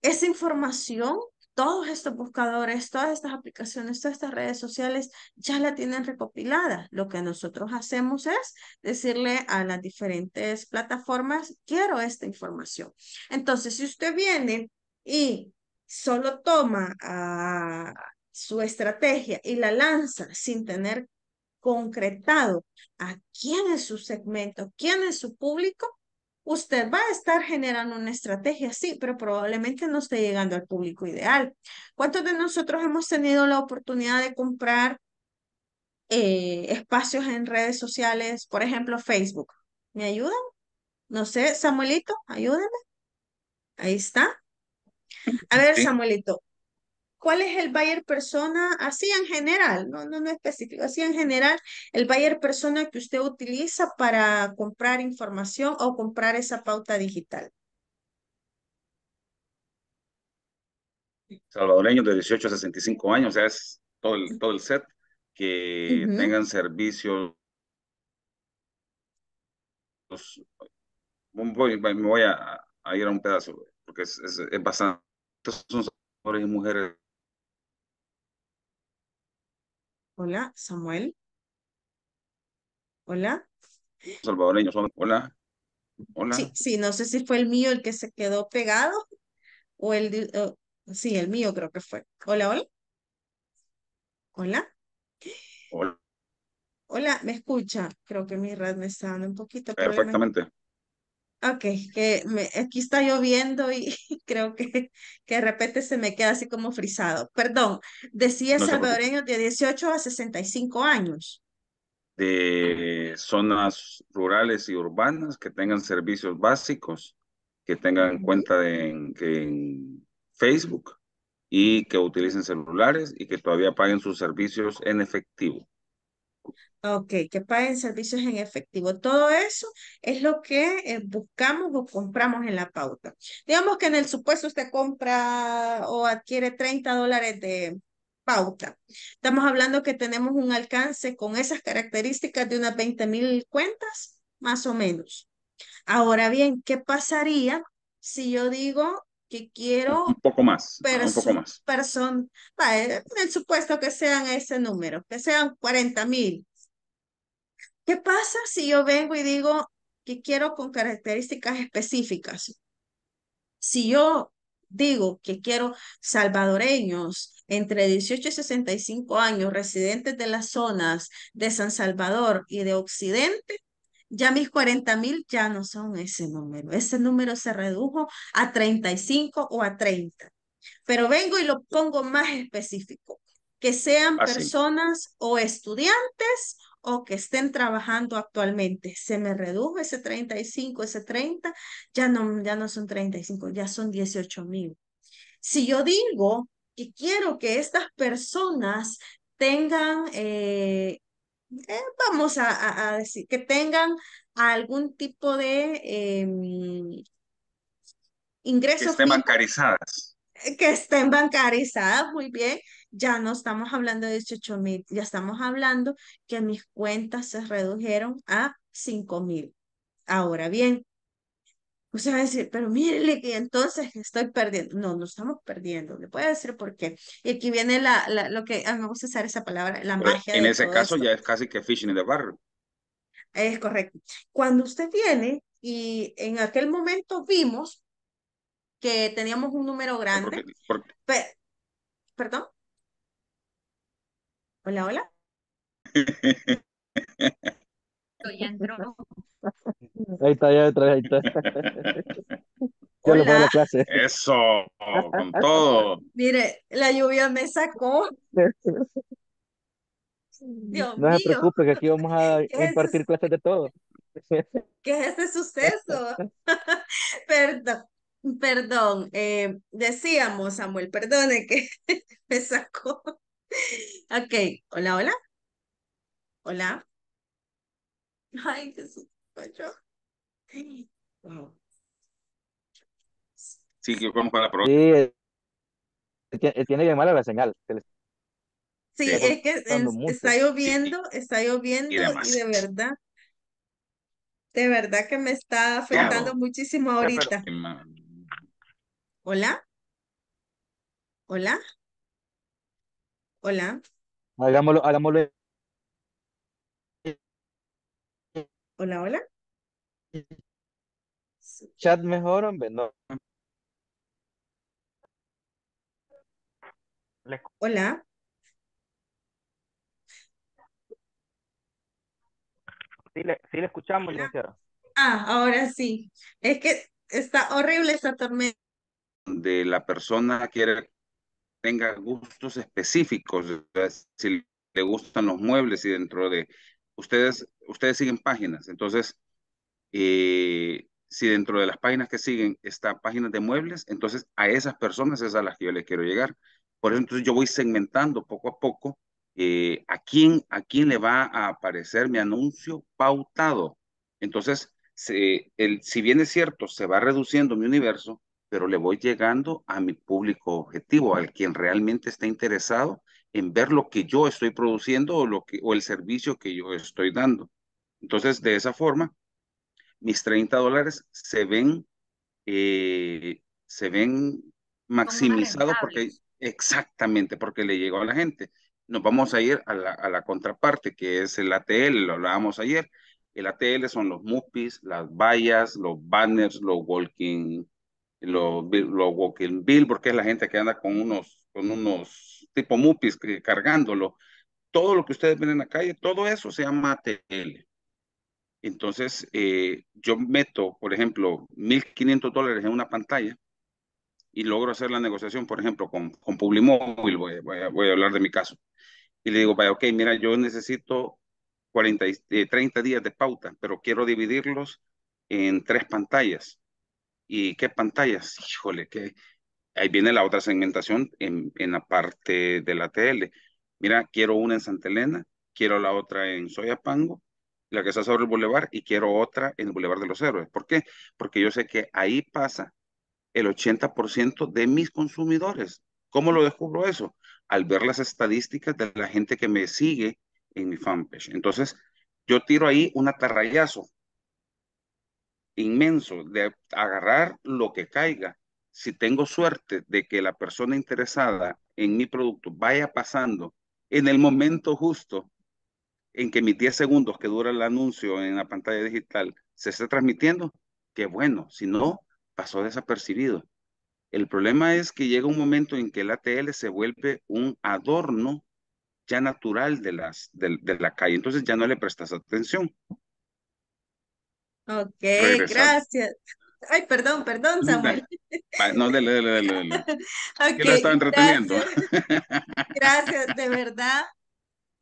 esa información todos estos buscadores, todas estas aplicaciones, todas estas redes sociales ya la tienen recopilada. Lo que nosotros hacemos es decirle a las diferentes plataformas, quiero esta información. Entonces, si usted viene y solo toma ah, su estrategia y la lanza sin tener concretado a quién es su segmento, quién es su público, usted va a estar generando una estrategia, sí, pero probablemente no esté llegando al público ideal. ¿Cuántos de nosotros hemos tenido la oportunidad de comprar eh, espacios en redes sociales, por ejemplo, Facebook? ¿Me ayudan? No sé, Samuelito, ayúdame. Ahí está. A ver, Samuelito, ¿Cuál es el buyer persona? Así en general, no, no, no específico, así en general, el buyer persona que usted utiliza para comprar información o comprar esa pauta digital. Salvadoreños de 18 a 65 años, o sea, es todo el, todo el set que tengan servicios. Pues, voy, me voy a, ir a un pedazo, porque es, es, Son hombres y mujeres Hola, Samuel. Hola. Salvadoreño, hola. Hola. Sí, sí, no sé si fue el mío el que se quedó pegado o el sí, el mío creo que fue. Hola, hola. Hola. Hola. ¿me escucha? Creo que mi red me está dando un poquito. Perfectamente. Ok, que me, aquí está lloviendo y creo que, que de repente se me queda así como frisado. Perdón, decía salvadoreños de 18 a 65 años. De zonas rurales y urbanas que tengan servicios básicos, que tengan cuenta en Facebook y que utilicen celulares y que todavía paguen sus servicios en efectivo. Ok, que paguen servicios en efectivo. Todo eso es lo que eh, buscamos o compramos en la pauta. Digamos que en el supuesto usted compra o adquiere 30 dólares de pauta. Estamos hablando que tenemos un alcance con esas características de unas 20 mil cuentas, más o menos. Ahora bien, ¿qué pasaría si yo digo que quiero... Un poco más, un poco más. Person, eh, el supuesto que sean ese número, que sean 40 mil. ¿Qué pasa si yo vengo y digo que quiero con características específicas? Si yo digo que quiero salvadoreños entre 18 y 65 años, residentes de las zonas de San Salvador y de Occidente, ya mis 40 mil ya no son ese número. Ese número se redujo a 35 o a 30. Pero vengo y lo pongo más específico, que sean ah, personas o estudiantes o que estén trabajando actualmente. Se me redujo ese 35, ese 30, ya no, ya no son 35, ya son 18 mil. Si yo digo que quiero que estas personas tengan eh, eh, vamos a, decir, que tengan algún tipo de ingresos. Em, que estén bancarizadas. Eh, que estén bancarizadas, muy bien. Ya no estamos hablando de 18 mil, ya estamos hablando que mis cuentas se redujeron a 5 mil. Ahora bien, Usted va a decir, pero mírele que entonces estoy perdiendo. No, no estamos perdiendo. Le puede decir por qué. Y aquí viene la, lo que a ah, me gusta usar esa palabra, la magia. En ese caso ya es casi que fishing de barro. Es correcto. Cuando usted viene y en aquel momento vimos que teníamos un número grande. ¿Perdón? Hola, hola. en Ahí está, ya detrás, ahí está. Eso, con todo. Mire, la lluvia me sacó. no se preocupe que aquí vamos a impartir clases de todo. ¿Qué es ese suceso? perdón, perdón. Eh, decíamos, Samuel, perdone que me sacó. ok, hola, hola. Hola. Ay, Jesús Sí, que para la próxima. Sí, tiene la señal. Sí, es que está lloviendo, está lloviendo y, de verdad, de verdad que me está afectando muchísimo ahorita. Hola, hola, hola. Hagámoslo, hagámoslo Hola, hola. Chat mejor, hombre, no. Hola. Sí le, sí le escuchamos, Ah, ahora sí. Es que está horrible esta tormenta. De la persona que tenga gustos específicos, si le gustan los muebles y dentro de ustedes, ustedes siguen páginas, entonces, eh, si dentro de las páginas que siguen están páginas de muebles, entonces a esas personas es a las que yo les quiero llegar. Por eso entonces yo voy segmentando poco a poco eh, a, quién, a quién le va a aparecer mi anuncio pautado. Entonces, el, si bien es cierto, se va reduciendo mi universo, pero le voy llegando a mi público objetivo, al quien realmente está interesado en ver lo que yo estoy produciendo o, lo que, o el servicio que yo estoy dando. Entonces, de esa forma, mis 30 dólares se ven, eh, se ven maximizados porque, exactamente, porque le llegó a la gente. Nos vamos a ir a la, a la contraparte, que es el ATL, lo hablábamos ayer. El ATL son los MUPIs, las vallas, los banners, los walking, los, los walking bill, porque es la gente que anda con unos, con unos tipo MUPIs cargándolo, todo lo que ustedes ven en la calle, todo eso se llama ATL. Entonces, eh, yo meto, por ejemplo, 1.500 dólares en una pantalla y logro hacer la negociación, por ejemplo, con, con Publimóvil, voy, a, hablar de mi caso. Y le digo, vaya, ok, mira, yo necesito 40, 30 eh, días de pauta, pero quiero dividirlos en tres pantallas. ¿Y qué pantallas? Híjole, qué ahí viene la otra segmentación en, la parte de la TL. Mira, quiero una en Santa Elena, quiero la otra en Soyapango, la que está sobre el boulevard, y quiero otra en el bulevar de los héroes. ¿Por qué? Porque yo sé que ahí pasa el 80% de mis consumidores. ¿Cómo lo descubro eso? Al ver las estadísticas de la gente que me sigue en mi fanpage. Entonces, yo tiro ahí un atarrayazo inmenso de agarrar lo que caiga si tengo suerte de que la persona interesada en mi producto vaya pasando en el momento justo en que mis 10 segundos que dura el anuncio en la pantalla digital se esté transmitiendo, qué bueno, si no, pasó desapercibido. El problema es que llega un momento en que el ATL se vuelve un adorno ya natural de, la calle, entonces ya no le prestas atención. Ok, gracias. Ay, perdón, perdón, Samuel. no, dele, dele, dele. que lo estaba entreteniendo. Gracias, de verdad.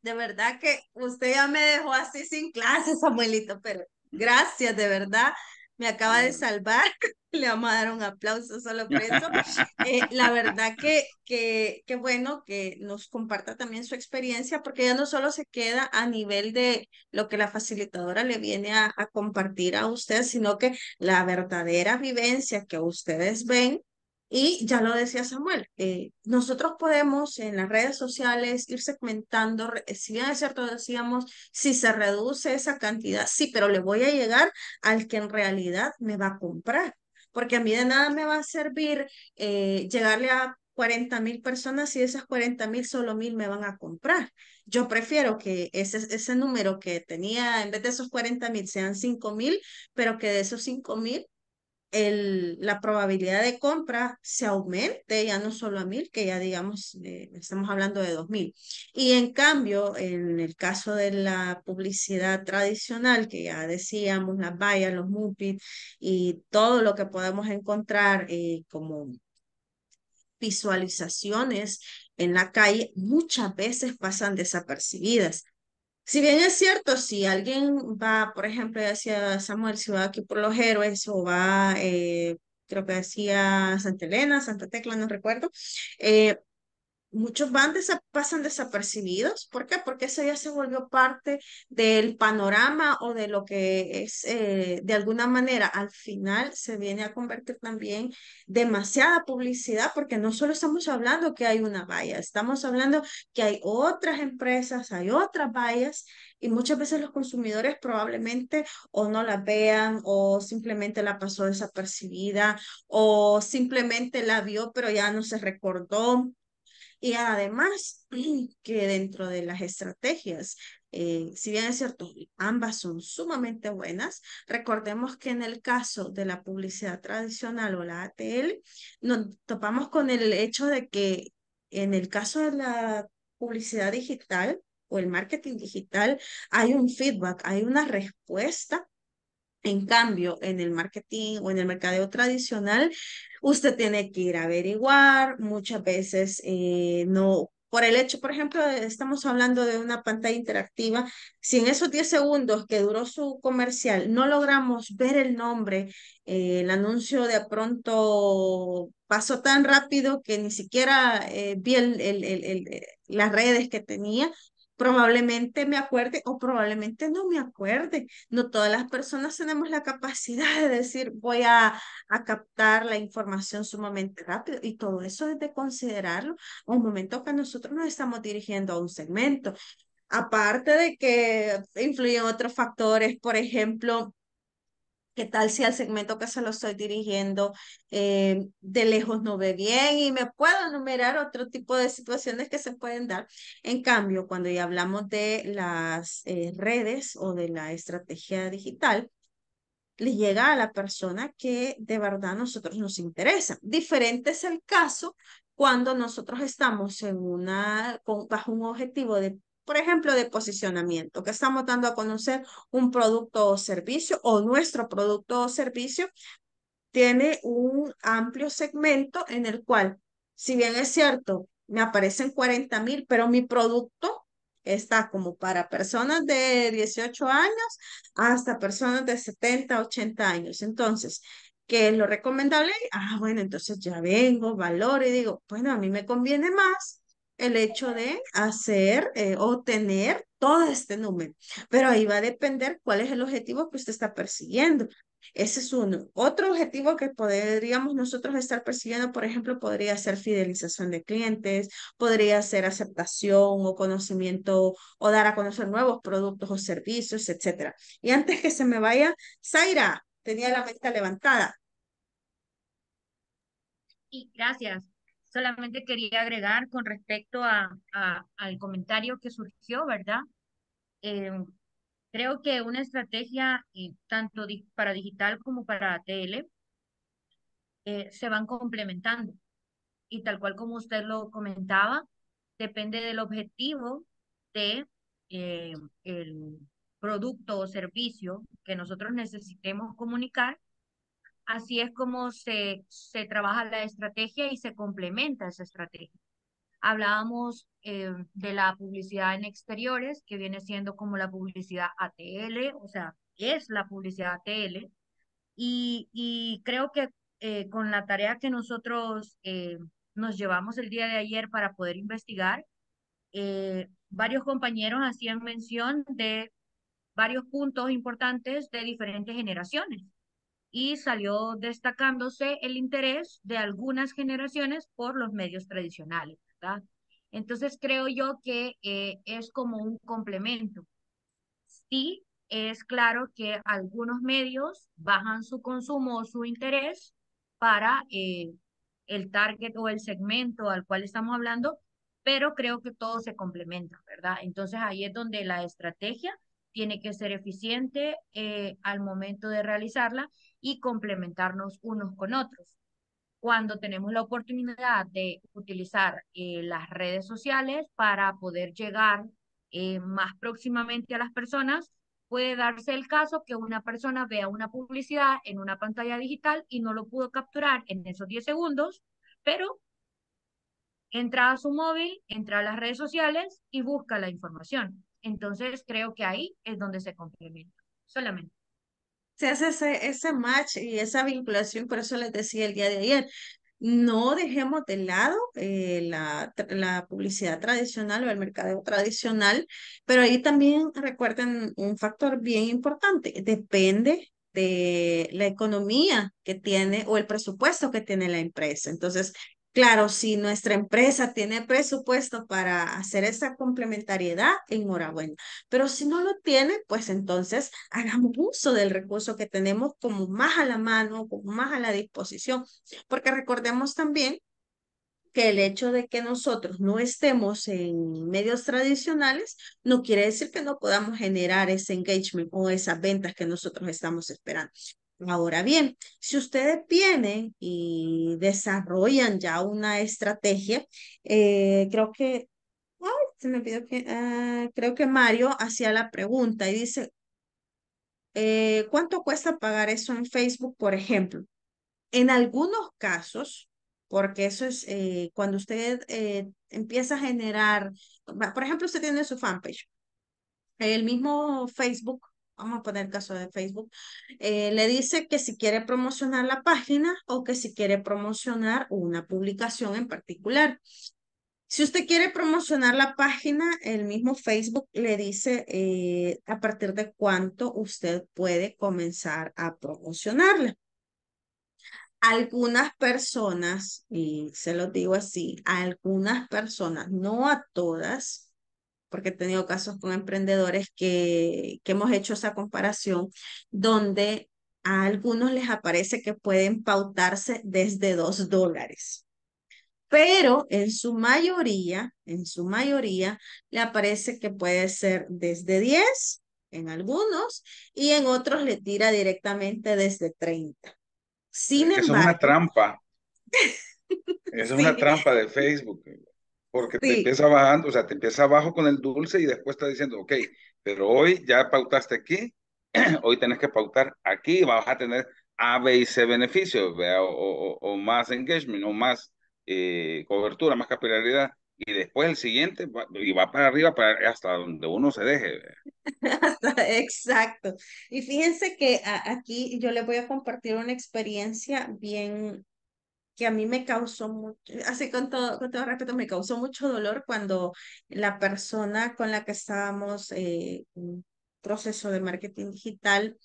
De verdad que usted ya me dejó así sin clases, Samuelito, pero gracias, de verdad me acaba de salvar. Le vamos a dar un aplauso solo por eso. Eh, la verdad que, que, bueno que nos comparta también su experiencia, porque ya no solo se queda a nivel de lo que la facilitadora le viene a, compartir a ustedes, sino que la verdadera vivencia que ustedes ven y ya lo decía Samuel, eh, nosotros podemos en las redes sociales ir segmentando, eh, si bien es cierto, decíamos, si se reduce esa cantidad, sí, pero le voy a llegar al que en realidad me va a comprar, porque a mí de nada me va a servir eh, llegarle a 40 mil personas si esas 40 mil solo mil me van a comprar. Yo prefiero que ese, ese número que tenía, en vez de esos 40 mil, sean 5 mil, pero que de esos 5 mil el, la probabilidad de compra se aumente ya no solo a mil, que ya digamos, eh, estamos hablando de dos mil. Y en cambio, en el caso de la publicidad tradicional, que ya decíamos, las vallas, los mupits y todo lo que podemos encontrar eh, como visualizaciones en la calle, muchas veces pasan desapercibidas. Si bien es cierto, si alguien va, por ejemplo, hacia Samuel, si va aquí por los héroes o va, eh, creo que hacia Santa Elena, Santa Tecla, no recuerdo, eh, muchos van pasan desapercibidos. ¿Por qué? Porque eso ya se volvió parte del panorama o de lo que es, eh, de alguna manera, al final se viene a convertir también demasiada publicidad, porque no solo estamos hablando que hay una valla, estamos hablando que hay otras empresas, hay otras vallas, y muchas veces los consumidores probablemente o no la vean o simplemente la pasó desapercibida o simplemente la vio pero ya no se recordó y además que dentro de las estrategias, eh, si bien es cierto, ambas son sumamente buenas, recordemos que en el caso de la publicidad tradicional o la ATL, nos topamos con el hecho de que en el caso de la publicidad digital o el marketing digital, hay un feedback, hay una respuesta en cambio, en el marketing o en el mercadeo tradicional, usted tiene que ir a averiguar, muchas veces eh, no, por el hecho, por ejemplo, estamos hablando de una pantalla interactiva, si en esos 10 segundos que duró su comercial no logramos ver el nombre, eh, el anuncio de pronto pasó tan rápido que ni siquiera eh, vi el, el, las redes que tenía, Probablemente me acuerde o probablemente no me acuerde. No todas las personas tenemos la capacidad de decir voy a, captar la información sumamente rápido y todo eso es de considerarlo un momento que nosotros nos estamos dirigiendo a un segmento. Aparte de que influyen otros factores, por ejemplo, ¿Qué tal si al segmento que se lo estoy dirigiendo eh, de lejos no ve bien? Y me puedo enumerar otro tipo de situaciones que se pueden dar. En cambio, cuando ya hablamos de las eh, redes o de la estrategia digital, le llega a la persona que de verdad a nosotros nos interesa. Diferente es el caso cuando nosotros estamos en una, bajo un objetivo de por ejemplo, de posicionamiento, que estamos dando a conocer un producto o servicio o nuestro producto o servicio tiene un amplio segmento en el cual, si bien es cierto, me aparecen 40 mil, pero mi producto está como para personas de 18 años hasta personas de 70, 80 años. Entonces, ¿qué es lo recomendable? Ah, bueno, entonces ya vengo, valoro y digo, bueno, a mí me conviene más el hecho de hacer eh, o tener todo este número. Pero ahí va a depender cuál es el objetivo que usted está persiguiendo. Ese es uno. Otro objetivo que podríamos nosotros estar persiguiendo, por ejemplo, podría ser fidelización de clientes, podría ser aceptación o conocimiento o dar a conocer nuevos productos o servicios, etcétera. Y antes que se me vaya, Zaira, tenía la mente levantada. Y gracias. Solamente quería agregar con respecto a, al comentario que surgió, ¿verdad? Eh, creo que una estrategia eh, tanto para digital como para tele eh, se van complementando. Y tal cual como usted lo comentaba, depende del objetivo de el producto o servicio que nosotros necesitemos comunicar así es como se, trabaja la estrategia y se complementa esa estrategia. Hablábamos eh, de la publicidad en exteriores, que viene siendo como la publicidad ATL, o sea, es la publicidad ATL, y, creo que eh, con la tarea que nosotros eh, nos llevamos el día de ayer para poder investigar, varios compañeros hacían mención de varios puntos importantes de diferentes generaciones y salió destacándose el interés de algunas generaciones por los medios tradicionales, ¿verdad? Entonces creo yo que eh, es como un complemento. Sí, es claro que algunos medios bajan su consumo o su interés para eh, el target o el segmento al cual estamos hablando, pero creo que todo se complementa, ¿verdad? Entonces ahí es donde la estrategia tiene que ser eficiente eh, al momento de realizarla y complementarnos unos con otros. Cuando tenemos la oportunidad de utilizar eh, las redes sociales para poder llegar eh, más próximamente a las personas, puede darse el caso que una persona vea una publicidad en una pantalla digital y no lo pudo capturar en esos 10 segundos, pero entra a su móvil, entra a las redes sociales y busca la información. Entonces creo que ahí es donde se complementa, solamente se hace ese, ese match y esa vinculación, por eso les decía el día de ayer, no dejemos de lado eh, la, la, publicidad tradicional o el mercadeo tradicional, pero ahí también recuerden un factor bien importante, depende de la economía que tiene o el presupuesto que tiene la empresa. Entonces, Claro, si nuestra empresa tiene presupuesto para hacer esa complementariedad, enhorabuena. Pero si no lo tiene, pues entonces hagamos uso del recurso que tenemos como más a la mano, como más a la disposición. Porque recordemos también que el hecho de que nosotros no estemos en medios tradicionales no quiere decir que no podamos generar ese engagement o esas ventas que nosotros estamos esperando. Ahora bien, si ustedes tienen y desarrollan ya una estrategia, eh, creo que, ay, se me pidió que, ah, creo que Mario hacía la pregunta y dice, eh, ¿cuánto cuesta pagar eso en Facebook, por ejemplo? En algunos casos, porque eso es eh, cuando usted empieza a generar, por ejemplo, usted tiene su fanpage, el mismo Facebook vamos a poner el caso de Facebook, eh, le dice que si quiere promocionar la página o que si quiere promocionar una publicación en particular. Si usted quiere promocionar la página, el mismo Facebook le dice eh, a partir de cuánto usted puede comenzar a promocionarla. Algunas personas, y se lo digo así, algunas personas, no a todas, porque he tenido casos con emprendedores que, que hemos hecho esa comparación, donde a algunos les aparece que pueden pautarse desde dos dólares. Pero en su mayoría, en su mayoría, le aparece que puede ser desde 10 en algunos y en otros le tira directamente desde 30. Sin es embargo. Es una trampa. es una trampa de Facebook. Porque te empieza bajando, o sea, te empieza abajo con el dulce y después está diciendo, ok, pero hoy ya pautaste aquí, hoy tenés que pautar aquí, vas a tener A, B y C beneficios, o, más engagement, o más eh, cobertura, más capilaridad. Y después el siguiente, y va para arriba para, hasta donde uno se deje. Exacto. Y fíjense que aquí yo les voy a compartir una experiencia bien, que a mí me causó mucho, así con todo, con todo respeto, me causó mucho dolor cuando la persona con la que estábamos eh, en proceso de marketing digital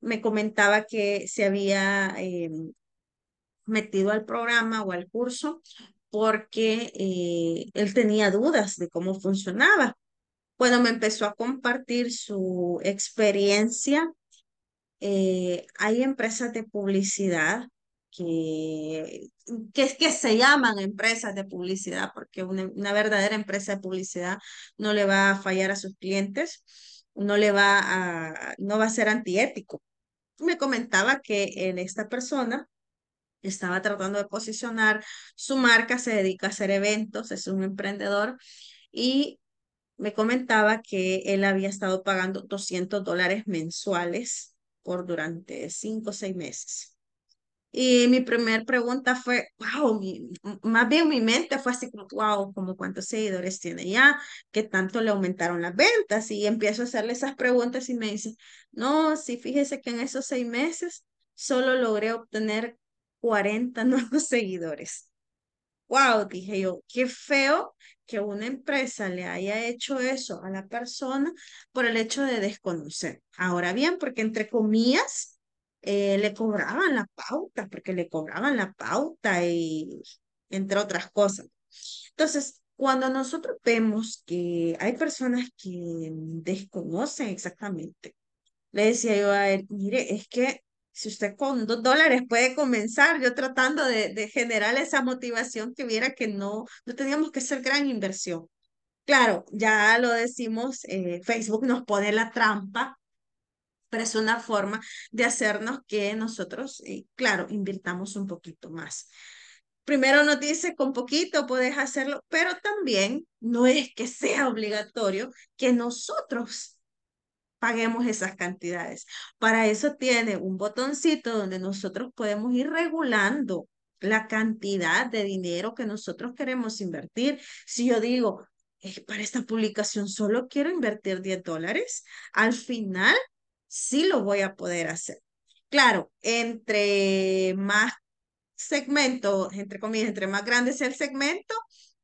me comentaba que se había eh, metido al programa o al curso porque eh, él tenía dudas de cómo funcionaba. Bueno, me empezó a compartir su experiencia. Eh, hay empresas de publicidad que que es que se llaman empresas de publicidad, porque una, verdadera empresa de publicidad no le va a fallar a sus clientes, no le va a, no va a ser antiético. Me comentaba que en esta persona estaba tratando de posicionar su marca, se dedica a hacer eventos, es un emprendedor y me comentaba que él había estado pagando 200 dólares mensuales por durante cinco o seis meses y mi primera pregunta fue, wow, mi, más bien mi mente fue así como, wow, como cuántos seguidores tiene ya, qué tanto le aumentaron las ventas. Y empiezo a hacerle esas preguntas y me dice, no, sí, fíjese que en esos seis meses solo logré obtener 40 nuevos seguidores. Wow, dije yo, qué feo que una empresa le haya hecho eso a la persona por el hecho de desconocer. Ahora bien, porque entre comillas, eh, le cobraban la pauta, porque le cobraban la pauta y entre otras cosas. Entonces, cuando nosotros vemos que hay personas que desconocen exactamente, le decía yo a él, mire, es que si usted con dos dólares puede comenzar, yo tratando de, de generar esa motivación que viera que no, no teníamos que ser gran inversión. Claro, ya lo decimos, eh, Facebook nos pone la trampa pero es una forma de hacernos que nosotros, eh, claro, invirtamos un poquito más. Primero nos dice, con poquito puedes hacerlo, pero también no es que sea obligatorio que nosotros paguemos esas cantidades. Para eso tiene un botoncito donde nosotros podemos ir regulando la cantidad de dinero que nosotros queremos invertir. Si yo digo, para esta publicación solo quiero invertir 10 dólares, al final sí lo voy a poder hacer. Claro, entre más segmentos, entre comillas, entre más grande es el segmento,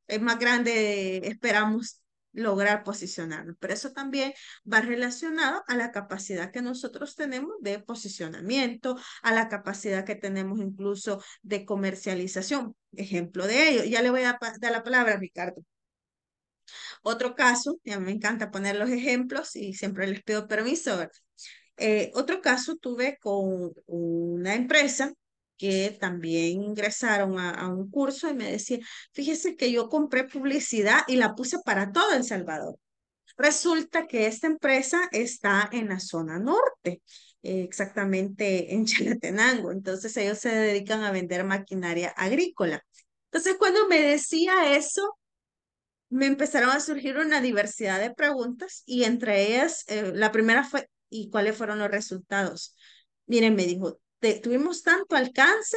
es más grande esperamos lograr posicionarnos. Pero eso también va relacionado a la capacidad que nosotros tenemos de posicionamiento, a la capacidad que tenemos incluso de comercialización. Ejemplo de ello. Ya le voy a dar la palabra a Ricardo. Otro caso, ya me encanta poner los ejemplos y siempre les pido permiso. Eh, otro caso tuve con una empresa que también ingresaron a, un curso y me decía, fíjese que yo compré publicidad y la puse para todo El Salvador. Resulta que esta empresa está en la zona norte, eh, exactamente en Chalatenango. Entonces ellos se dedican a vender maquinaria agrícola. Entonces cuando me decía eso, me empezaron a surgir una diversidad de preguntas y entre ellas, eh, la primera fue, ¿y cuáles fueron los resultados? Miren, me dijo, tuvimos tanto alcance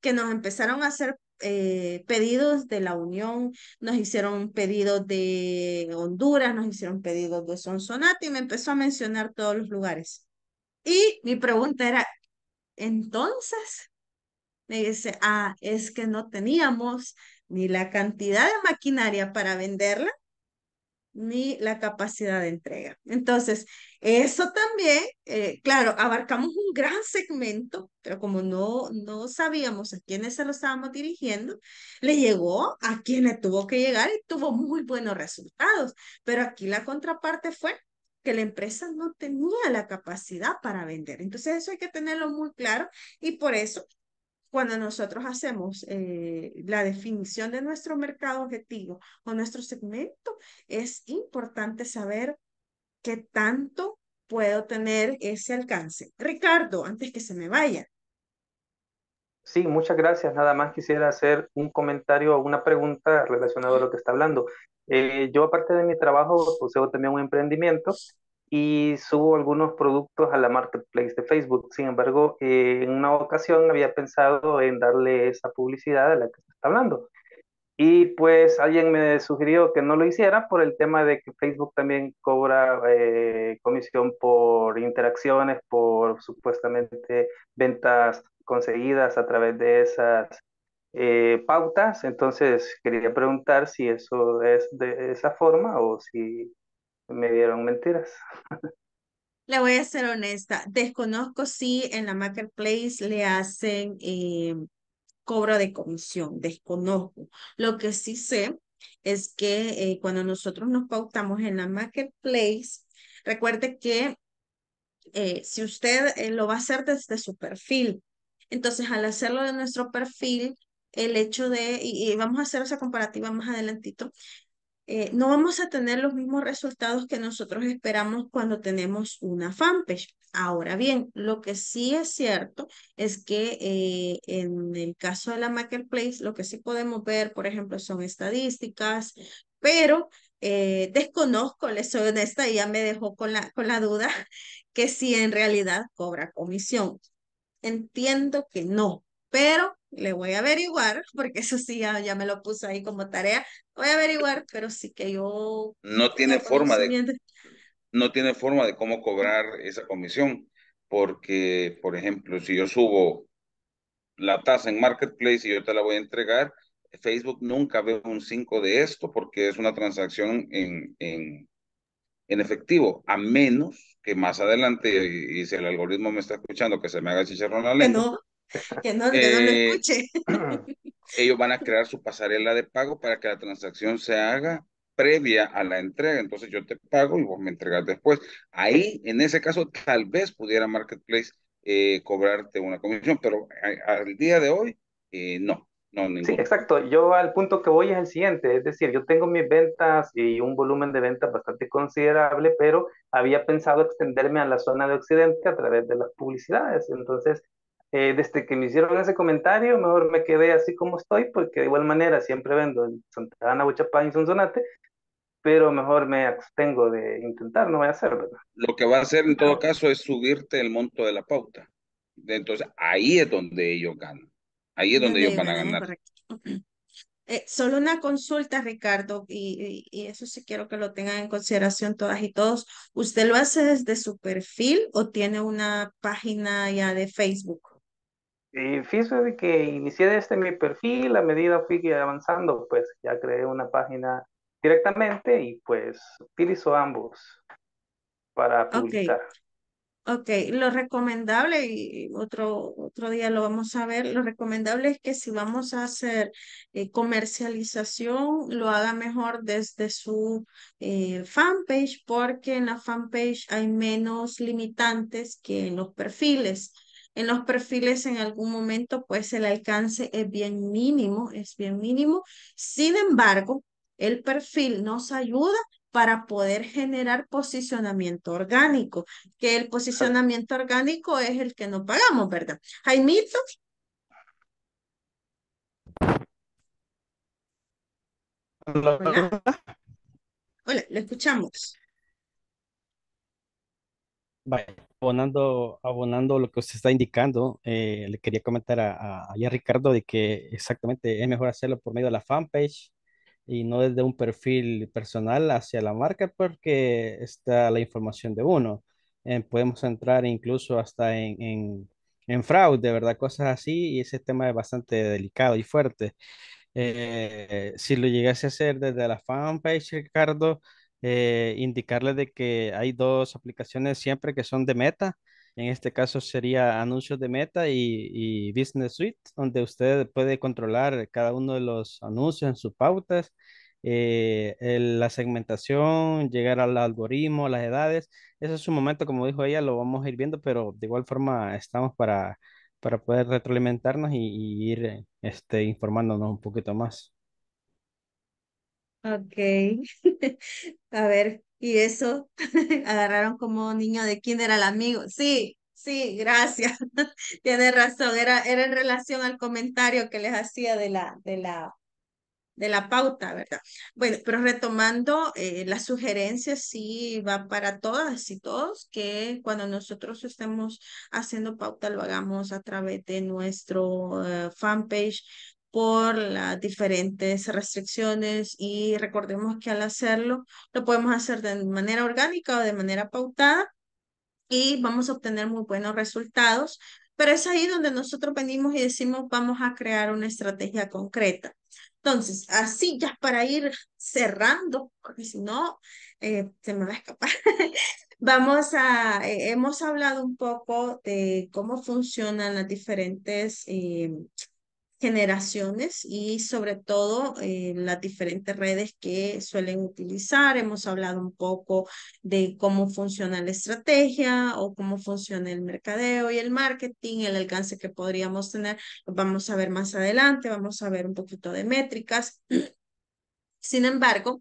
que nos empezaron a hacer eh, pedidos de la Unión, nos hicieron pedidos de Honduras, nos hicieron pedidos de Sonsonate y me empezó a mencionar todos los lugares. Y mi pregunta era, entonces, me dice, ah, es que no teníamos ni la cantidad de maquinaria para venderla, ni la capacidad de entrega. Entonces, eso también, eh, claro, abarcamos un gran segmento, pero como no, no sabíamos a quiénes se lo estábamos dirigiendo, le llegó a quienes tuvo que llegar y tuvo muy buenos resultados. Pero aquí la contraparte fue que la empresa no tenía la capacidad para vender. Entonces, eso hay que tenerlo muy claro y por eso cuando nosotros hacemos eh, la definición de nuestro mercado objetivo o nuestro segmento, es importante saber qué tanto puedo tener ese alcance. Ricardo, antes que se me vaya. Sí, muchas gracias. Nada más quisiera hacer un comentario o una pregunta relacionada a lo que está hablando. Eh, yo aparte de mi trabajo, poseo también un emprendimiento y subo algunos productos a la marketplace de Facebook. Sin embargo, eh, en una ocasión había pensado en darle esa publicidad a la que se está hablando. Y pues alguien me sugirió que no lo hiciera por el tema de que Facebook también cobra eh, comisión por interacciones, por supuestamente ventas conseguidas a través de esas eh, pautas. Entonces quería preguntar si eso es de esa forma o si me dieron mentiras. Le voy a ser honesta, desconozco si en la marketplace le hacen em, cobro de comisión, desconozco. Lo que sí sé es que eh, cuando nosotros nos pautamos en la marketplace, recuerde que eh, si usted eh, lo va a hacer desde su perfil, entonces al hacerlo de nuestro perfil, el hecho de, y vamos a hacer esa comparativa más adelantito, eh, no vamos a tener los mismos resultados que nosotros esperamos cuando tenemos una fanpage. Ahora bien, lo que sí es cierto es que eh, en el caso de la Marketplace, lo que sí podemos ver, por ejemplo, son estadísticas, pero eh, desconozco, les soy honesta, y ya me dejó con la, con la duda, que si en realidad cobra comisión. Entiendo que no, pero le voy a averiguar, porque eso sí ya, me lo puse ahí como tarea, voy a averiguar, pero sí que yo... No tiene forma de... No tiene forma de cómo cobrar esa comisión, porque, por ejemplo, si yo subo la tasa en Marketplace y yo te la voy a entregar, Facebook nunca ve un 5 de esto porque es una transacción en, en, efectivo, a menos que más adelante, y, si el algoritmo me está escuchando, que se me haga chicharrón la lengua. que no, lo eh, escuche. ellos van a crear su pasarela de pago para que la transacción se haga previa a la entrega. Entonces yo te pago y vos me entregas después. Ahí, en ese caso, tal vez pudiera Marketplace eh, cobrarte una comisión, pero eh, al día de hoy, no. No, sí, exacto. Yo al punto que voy es el siguiente, es decir, yo tengo mis ventas y un volumen de ventas bastante considerable, pero había pensado extenderme a la zona de Occidente a través de las publicidades. Entonces, eh, desde que me hicieron ese comentario, mejor me quedé así como estoy, porque de igual manera siempre vendo en Santa Ana, Huachapán y Sonsonate, pero mejor me abstengo de intentar, no voy a hacer, ¿verdad? Lo que va a hacer en todo caso es subirte el monto de la pauta. Entonces, ahí es donde ellos ganan. Ahí es donde ellos van a ganar. Eh, solo una consulta, Ricardo, y, y, eso sí quiero que lo tengan en consideración todas y todos. ¿Usted lo hace desde su perfil o tiene una página ya de Facebook? Y fíjese que inicié desde este mi perfil, a medida fui avanzando, pues ya creé una página directamente y pues utilizo ambos para publicar. ok, lo recomendable, y otro, otro día lo vamos a ver, lo recomendable es que si vamos a hacer eh, comercialización, lo haga mejor desde su eh, fanpage, porque en la fanpage hay menos limitantes que en los perfiles en los perfiles en algún momento, pues el alcance es bien mínimo, es bien mínimo. Sin embargo, el perfil nos ayuda para poder generar posicionamiento orgánico, que el posicionamiento orgánico es el que no pagamos, ¿verdad? Jaimito. Hola. Hola, lo escuchamos. Vale abonando, abonando lo que usted está indicando, eh, le quería comentar a, Ricardo de que exactamente es mejor hacerlo por medio de la fanpage y no desde un perfil personal hacia la marca porque está la información de uno. Eh, podemos entrar incluso hasta en, en, en, fraude, ¿verdad? Cosas así y ese tema es bastante delicado y fuerte. Eh, si lo llegase a hacer desde la fanpage, Ricardo, eh, indicarle de que hay dos aplicaciones siempre que son de Meta. En este caso sería anuncios de Meta y, Business Suite, donde usted puede controlar cada uno de los anuncios en sus pautas. Eh, la segmentación, llegar al algoritmo, las edades. ese es un momento, como dijo ella, lo vamos a ir viendo, pero de igual forma estamos para, para poder retroalimentarnos y, ir este, informándonos un poquito más. Ok. a ver, ¿y eso? Agarraron como niño de quién era el amigo. Sí, sí, gracias. tiene razón, era, era en relación al comentario que les hacía de la, de la, de la pauta, ¿verdad? Bueno, pero retomando, eh, la sugerencia sí va para todas y todos, que cuando nosotros estemos haciendo pauta lo hagamos a través de nuestro eh, fanpage por las diferentes restricciones y recordemos que al hacerlo lo podemos hacer de manera orgánica o de manera pautada y vamos a obtener muy buenos resultados, pero es ahí donde nosotros venimos y decimos vamos a crear una estrategia concreta. Entonces, así ya para ir cerrando, porque si no, eh, se me va a escapar. Vamos a, eh, hemos hablado un poco de cómo funcionan las diferentes eh, generaciones y sobre todo en eh, las diferentes redes que suelen utilizar. Hemos hablado un poco de cómo funciona la estrategia o cómo funciona el mercadeo y el marketing, el alcance que podríamos tener. Vamos a ver más adelante, vamos a ver un poquito de métricas. Sin embargo,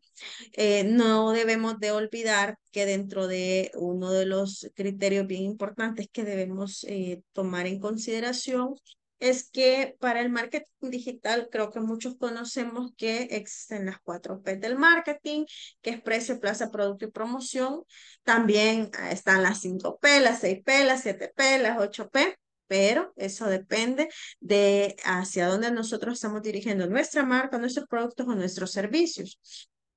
eh, no debemos de olvidar que dentro de uno de los criterios bien importantes que debemos eh, tomar en consideración es que para el marketing digital creo que muchos conocemos que existen las cuatro P del marketing, que es precio, plaza, producto y promoción. También ah, están las 5P, las 6P, las 7P, las 8P, pero eso depende de hacia dónde nosotros estamos dirigiendo nuestra marca, nuestros productos o nuestros servicios.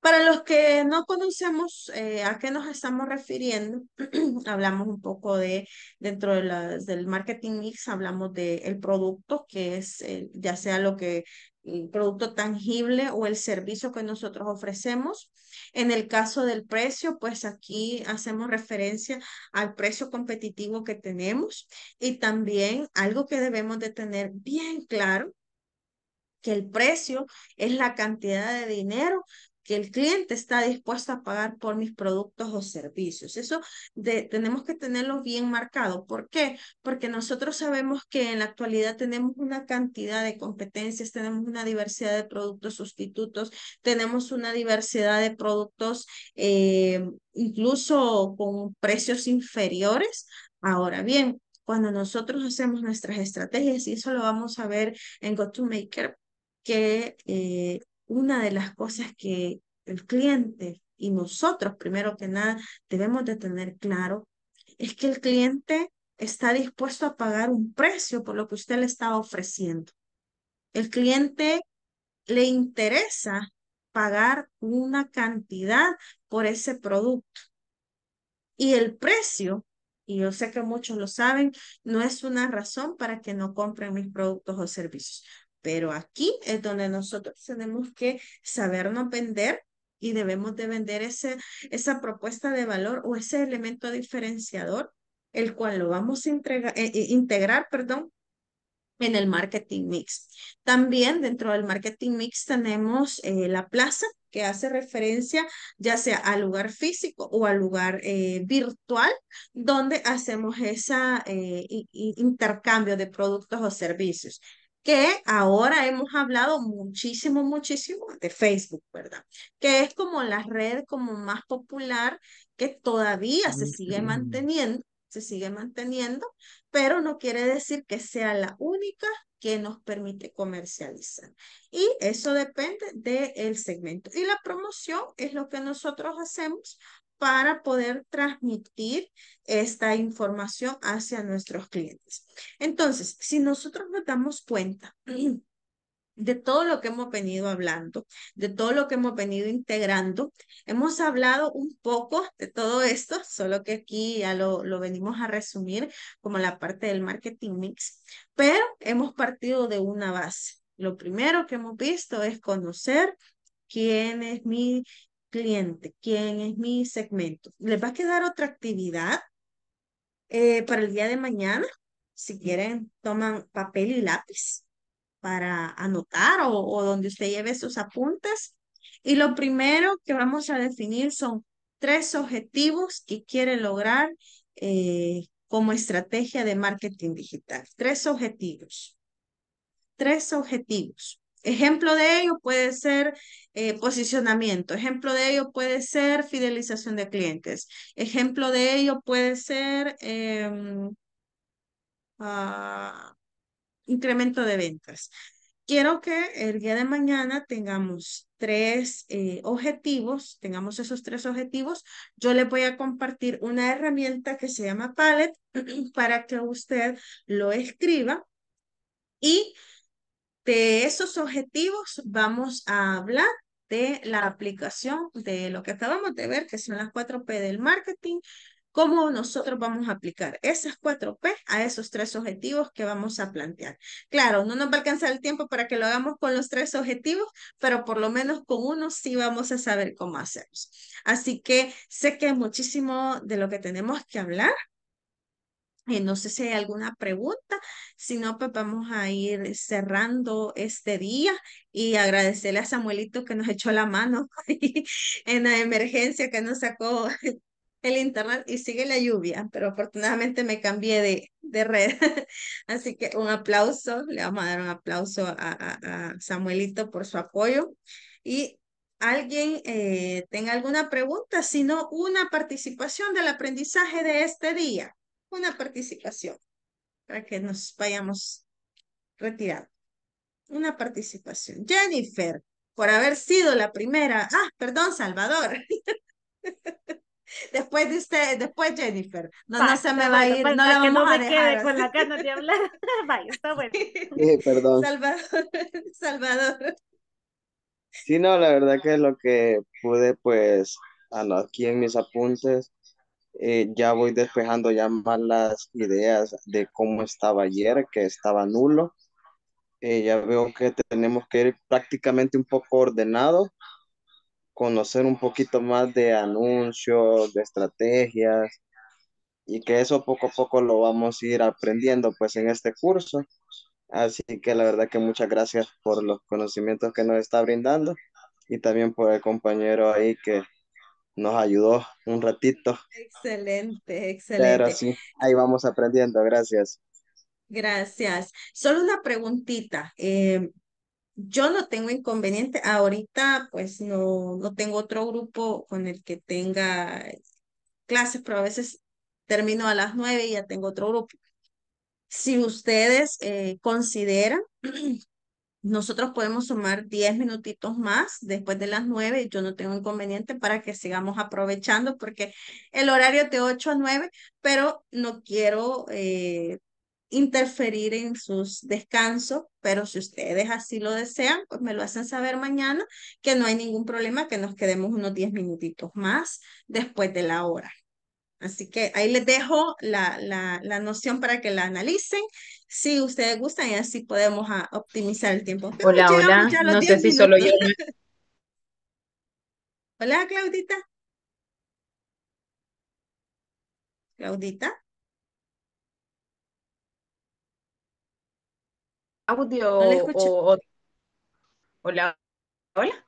Para los que no conocemos eh, a qué nos estamos refiriendo, hablamos un poco de, dentro de las, del marketing mix, hablamos del el producto, que es ya sea lo que, el producto tangible o el servicio que nosotros ofrecemos. En el caso del precio, pues aquí hacemos referencia al precio competitivo que tenemos y también algo que debemos de tener bien claro que el precio es la cantidad de dinero que el cliente está dispuesto a pagar por mis productos o servicios. Eso de, tenemos que tenerlo bien marcado. ¿Por qué? Porque nosotros sabemos que en la actualidad tenemos una cantidad de competencias, tenemos una diversidad de productos sustitutos, tenemos una diversidad de productos eh, incluso con precios inferiores. Ahora bien, cuando nosotros hacemos nuestras estrategias, y eso lo vamos a ver en GoToMaker, que eh, una de las cosas que el cliente y nosotros, primero que nada, debemos de tener claro es que el cliente está dispuesto a pagar un precio por lo que usted le está ofreciendo. El cliente le interesa pagar una cantidad por ese producto. Y el precio, y yo sé que muchos lo saben, no es una razón para que no compren mis productos o servicios. Pero aquí es donde nosotros tenemos que sabernos vender y debemos de vender ese, esa propuesta de valor o ese elemento diferenciador, el cual lo vamos a eh, eh, integrar perdón, en el marketing mix. También dentro del marketing mix tenemos eh, la plaza que hace referencia ya sea al lugar físico o al lugar virtual donde hacemos ese intercambio de productos o servicios que ahora hemos hablado muchísimo, muchísimo de Facebook, ¿verdad? Que es como la red como más popular que todavía se sigue manteniendo, se sigue manteniendo, pero no quiere decir que sea la única que nos permite comercializar. Y eso depende del segmento. Y la promoción es lo que nosotros hacemos para poder transmitir esta información hacia nuestros clientes. Entonces, si nosotros nos damos cuenta de todo lo que hemos venido hablando, de todo lo que hemos venido integrando. Hemos hablado un poco de todo esto, solo que aquí ya lo, lo venimos a resumir como la parte del marketing mix, pero hemos partido de una base. Lo primero que hemos visto es conocer quién es mi cliente, quién es mi segmento. Les va a quedar otra actividad eh, para el día de mañana. Si quieren, toman papel y lápiz para anotar o, donde usted lleve sus apuntes. Y lo primero que vamos a definir son tres objetivos que quiere lograr eh, como estrategia de marketing digital. Tres objetivos. Tres objetivos. Ejemplo de ello puede ser eh, posicionamiento, ejemplo de ello puede ser fidelización de clientes, ejemplo de ello puede ser em, ah, incremento de ventas. Quiero que el día de mañana tengamos tres eh, objetivos, tengamos esos tres objetivos. Yo le voy a compartir una herramienta que se llama Palette para que usted lo escriba y de esos objetivos vamos a hablar de la aplicación de lo que acabamos de ver, que son las 4P del marketing, cómo nosotros vamos a aplicar esas 4P a esos tres objetivos que vamos a plantear. Claro, no nos va a alcanzar el tiempo para que lo hagamos con los tres objetivos, pero por lo menos con uno sí vamos a saber cómo hacerlo Así que sé que muchísimo de lo que tenemos que hablar eh, no sé si hay alguna pregunta, si no, pues vamos a ir cerrando este día y agradecerle a Samuelito que nos echó la mano en la emergencia que nos sacó el internet y sigue la lluvia, pero afortunadamente me cambié de, red. Así que un aplauso, le vamos a dar un aplauso a, a, Samuelito por su apoyo. Y alguien eh, tenga alguna pregunta, si no una participación del aprendizaje de este día una participación para que nos vayamos retirando. Una participación. Jennifer, por haber sido la primera. Ah, perdón, Salvador. Después de usted, después Jennifer. No, no se me va a ir, No no la vamos no a dejar. Quede con la gana de hablar. Vaya, está bueno. Sí, perdón. Salvador, Salvador. Sí, no, la verdad que lo que pude, pues, ah, aquí en mis apuntes, eh, ya voy despejando ya más las ideas de cómo estaba ayer, que estaba nulo. Eh, ya veo que tenemos que ir prácticamente un poco ordenado, conocer un poquito más de anuncios, de estrategias, y que eso poco a poco lo vamos a ir aprendiendo pues en este curso. Así que la verdad que muchas gracias por los conocimientos que nos está brindando y también por el compañero ahí que nos ayudó un ratito. Excelente, excelente. Pero sí, ahí vamos aprendiendo, gracias. Gracias. Solo una preguntita. Em, yo no tengo inconveniente. Ahorita, pues no, no tengo otro grupo con el que tenga clases, pero a veces termino a las nueve y ya tengo otro grupo. Si ustedes eh, consideran nosotros podemos sumar 10 minutitos más después de las 9, yo no tengo inconveniente para que sigamos aprovechando porque el horario es de 8 a 9, pero no quiero eh, interferir en sus descansos, pero si ustedes así lo desean, pues me lo hacen saber mañana, que no hay ningún problema, que nos quedemos unos 10 minutitos más después de la hora. Así que ahí les dejo la, la, noción para que la analicen. Si ustedes gustan, y así podemos ah, optimizar el tiempo. Hola, hola. No sé si solo yo. hola, Claudita. Claudita. Audio Hola, hola.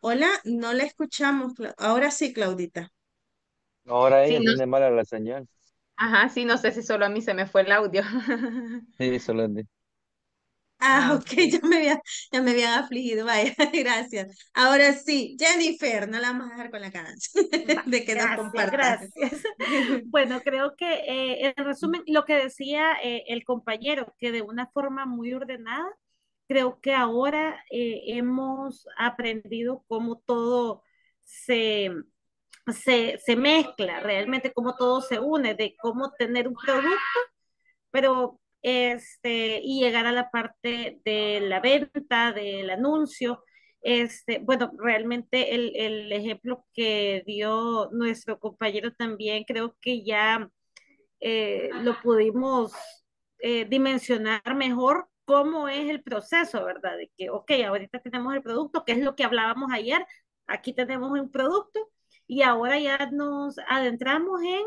Hola, no la escuchamos. Ahora sí, Claudita. Ahora ella sí, no... mala la señal. Ajá, sí, no sé si solo a mí se me fue el audio. sí, solo a mí. Ah, ah ok, ya me había, ya me afligido, vaya, gracias. Ahora sí, Jennifer, no la vamos a dejar con la cara. de que gracias, compartas. Gracias. Bueno, creo que eh, en resumen, lo que decía eh, el compañero, que de una forma muy ordenada, creo que ahora eh, hemos aprendido cómo todo se, se, se mezcla realmente, cómo todo se une, de cómo tener un producto, pero este, y llegar a la parte de la venta, del anuncio. Este, bueno, realmente el, el, ejemplo que dio nuestro compañero también creo que ya eh, lo pudimos eh, dimensionar mejor cómo es el proceso, ¿verdad? De que, ok, ahorita tenemos el producto, que es lo que hablábamos ayer, aquí tenemos un producto, y ahora ya nos adentramos en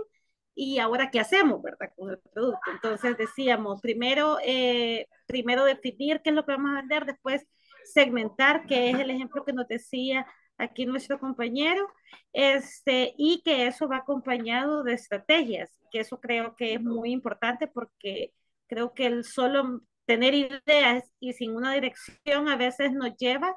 y ahora qué hacemos, ¿verdad? Con el producto. Entonces decíamos, primero, eh, primero definir qué es lo que vamos a vender, después segmentar, que es el ejemplo que nos decía aquí nuestro compañero, este, y que eso va acompañado de estrategias, que eso creo que es muy importante porque creo que el solo tener ideas y sin una dirección a veces nos lleva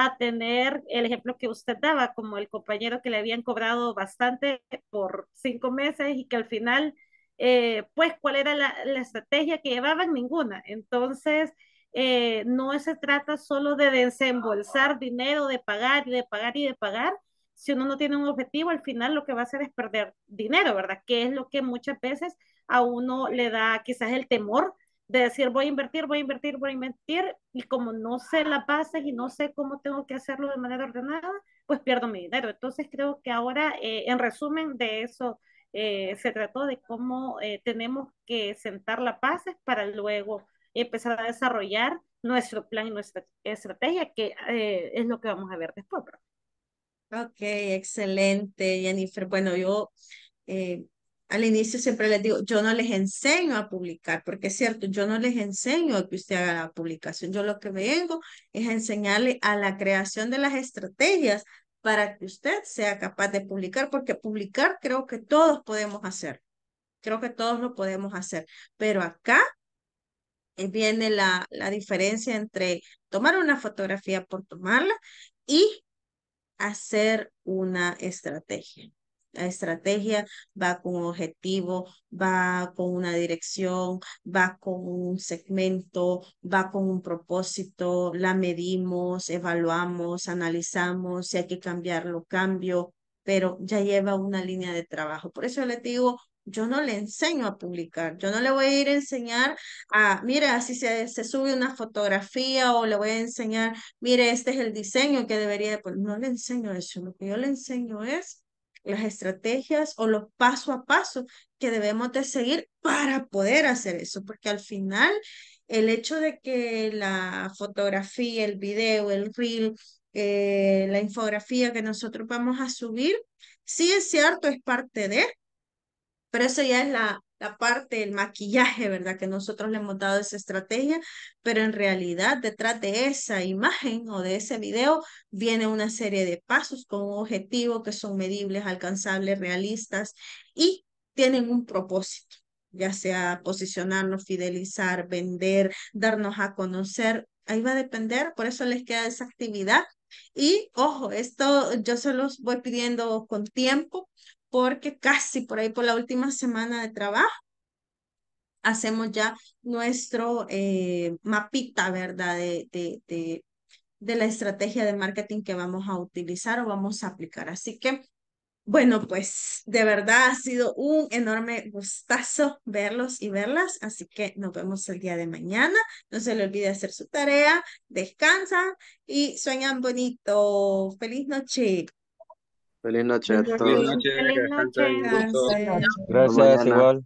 a tener el ejemplo que usted daba, como el compañero que le habían cobrado bastante por cinco meses y que al final, eh, pues, ¿cuál era la, estrategia que llevaban? Ninguna. Entonces, eh, no se trata solo de desembolsar dinero, de pagar y de pagar y de pagar. Si uno no tiene un objetivo, al final lo que va a hacer es perder dinero, ¿verdad? Que es lo que muchas veces a uno le da quizás el temor de decir voy a invertir, voy a invertir, voy a invertir, y como no sé la pases y no sé cómo tengo que hacerlo de manera ordenada, pues pierdo mi dinero. Entonces creo que ahora, eh, en resumen de eso, eh, se trató de cómo eh, tenemos que sentar la bases para luego empezar a desarrollar nuestro plan y nuestra estrategia, que es lo que vamos a ver después. Ok, excelente, Jennifer. Bueno, yo al inicio siempre les digo, yo no les enseño a publicar, porque es cierto, yo no les enseño a que usted haga la publicación, yo lo que vengo es enseñarle a la creación de las estrategias para que usted sea capaz de publicar, porque publicar creo que todos podemos hacer, creo que todos lo podemos hacer, pero acá eh, viene la, la diferencia entre tomar una fotografía por tomarla y hacer una estrategia. La estrategia, va con un objetivo, va con una dirección, va con un segmento, va con un propósito, la medimos, evaluamos, analizamos, si hay que cambiarlo, cambio, pero ya lleva una línea de trabajo. Por eso le digo, yo no le enseño a publicar, yo no le voy a ir a enseñar a, mira, así se, se sube una fotografía o le voy a enseñar, mire, este es el diseño que debería de No le enseño eso, lo que yo le enseño es las estrategias o los paso a paso que debemos de seguir para poder hacer eso, porque al final el hecho de que la fotografía, el video, el reel, eh, la infografía que nosotros vamos a subir, sí es cierto, es parte de, pero eso ya es la la parte del maquillaje, ¿verdad? Que nosotros le hemos dado esa estrategia, pero en realidad detrás de esa imagen o de ese video viene una serie de pasos con un objetivo que son medibles, alcanzables, realistas y tienen un propósito, ya sea posicionarnos, fidelizar, vender, darnos a conocer. Ahí va a depender, por eso les queda esa actividad. Y ojo, esto yo se los voy pidiendo con tiempo porque casi por ahí por la última semana de trabajo hacemos ya nuestro eh, mapita, ¿verdad? De, de, de, de, la estrategia de marketing que vamos a utilizar o vamos a aplicar. Así que, bueno, pues de verdad ha sido un enorme gustazo verlos y verlas. Así que nos vemos el día de mañana. No se le olvide hacer su tarea, descansan y sueñan bonito. Feliz noche. Feliz noche a todos. Feliz noche. Feliz noche. Gracias, igual.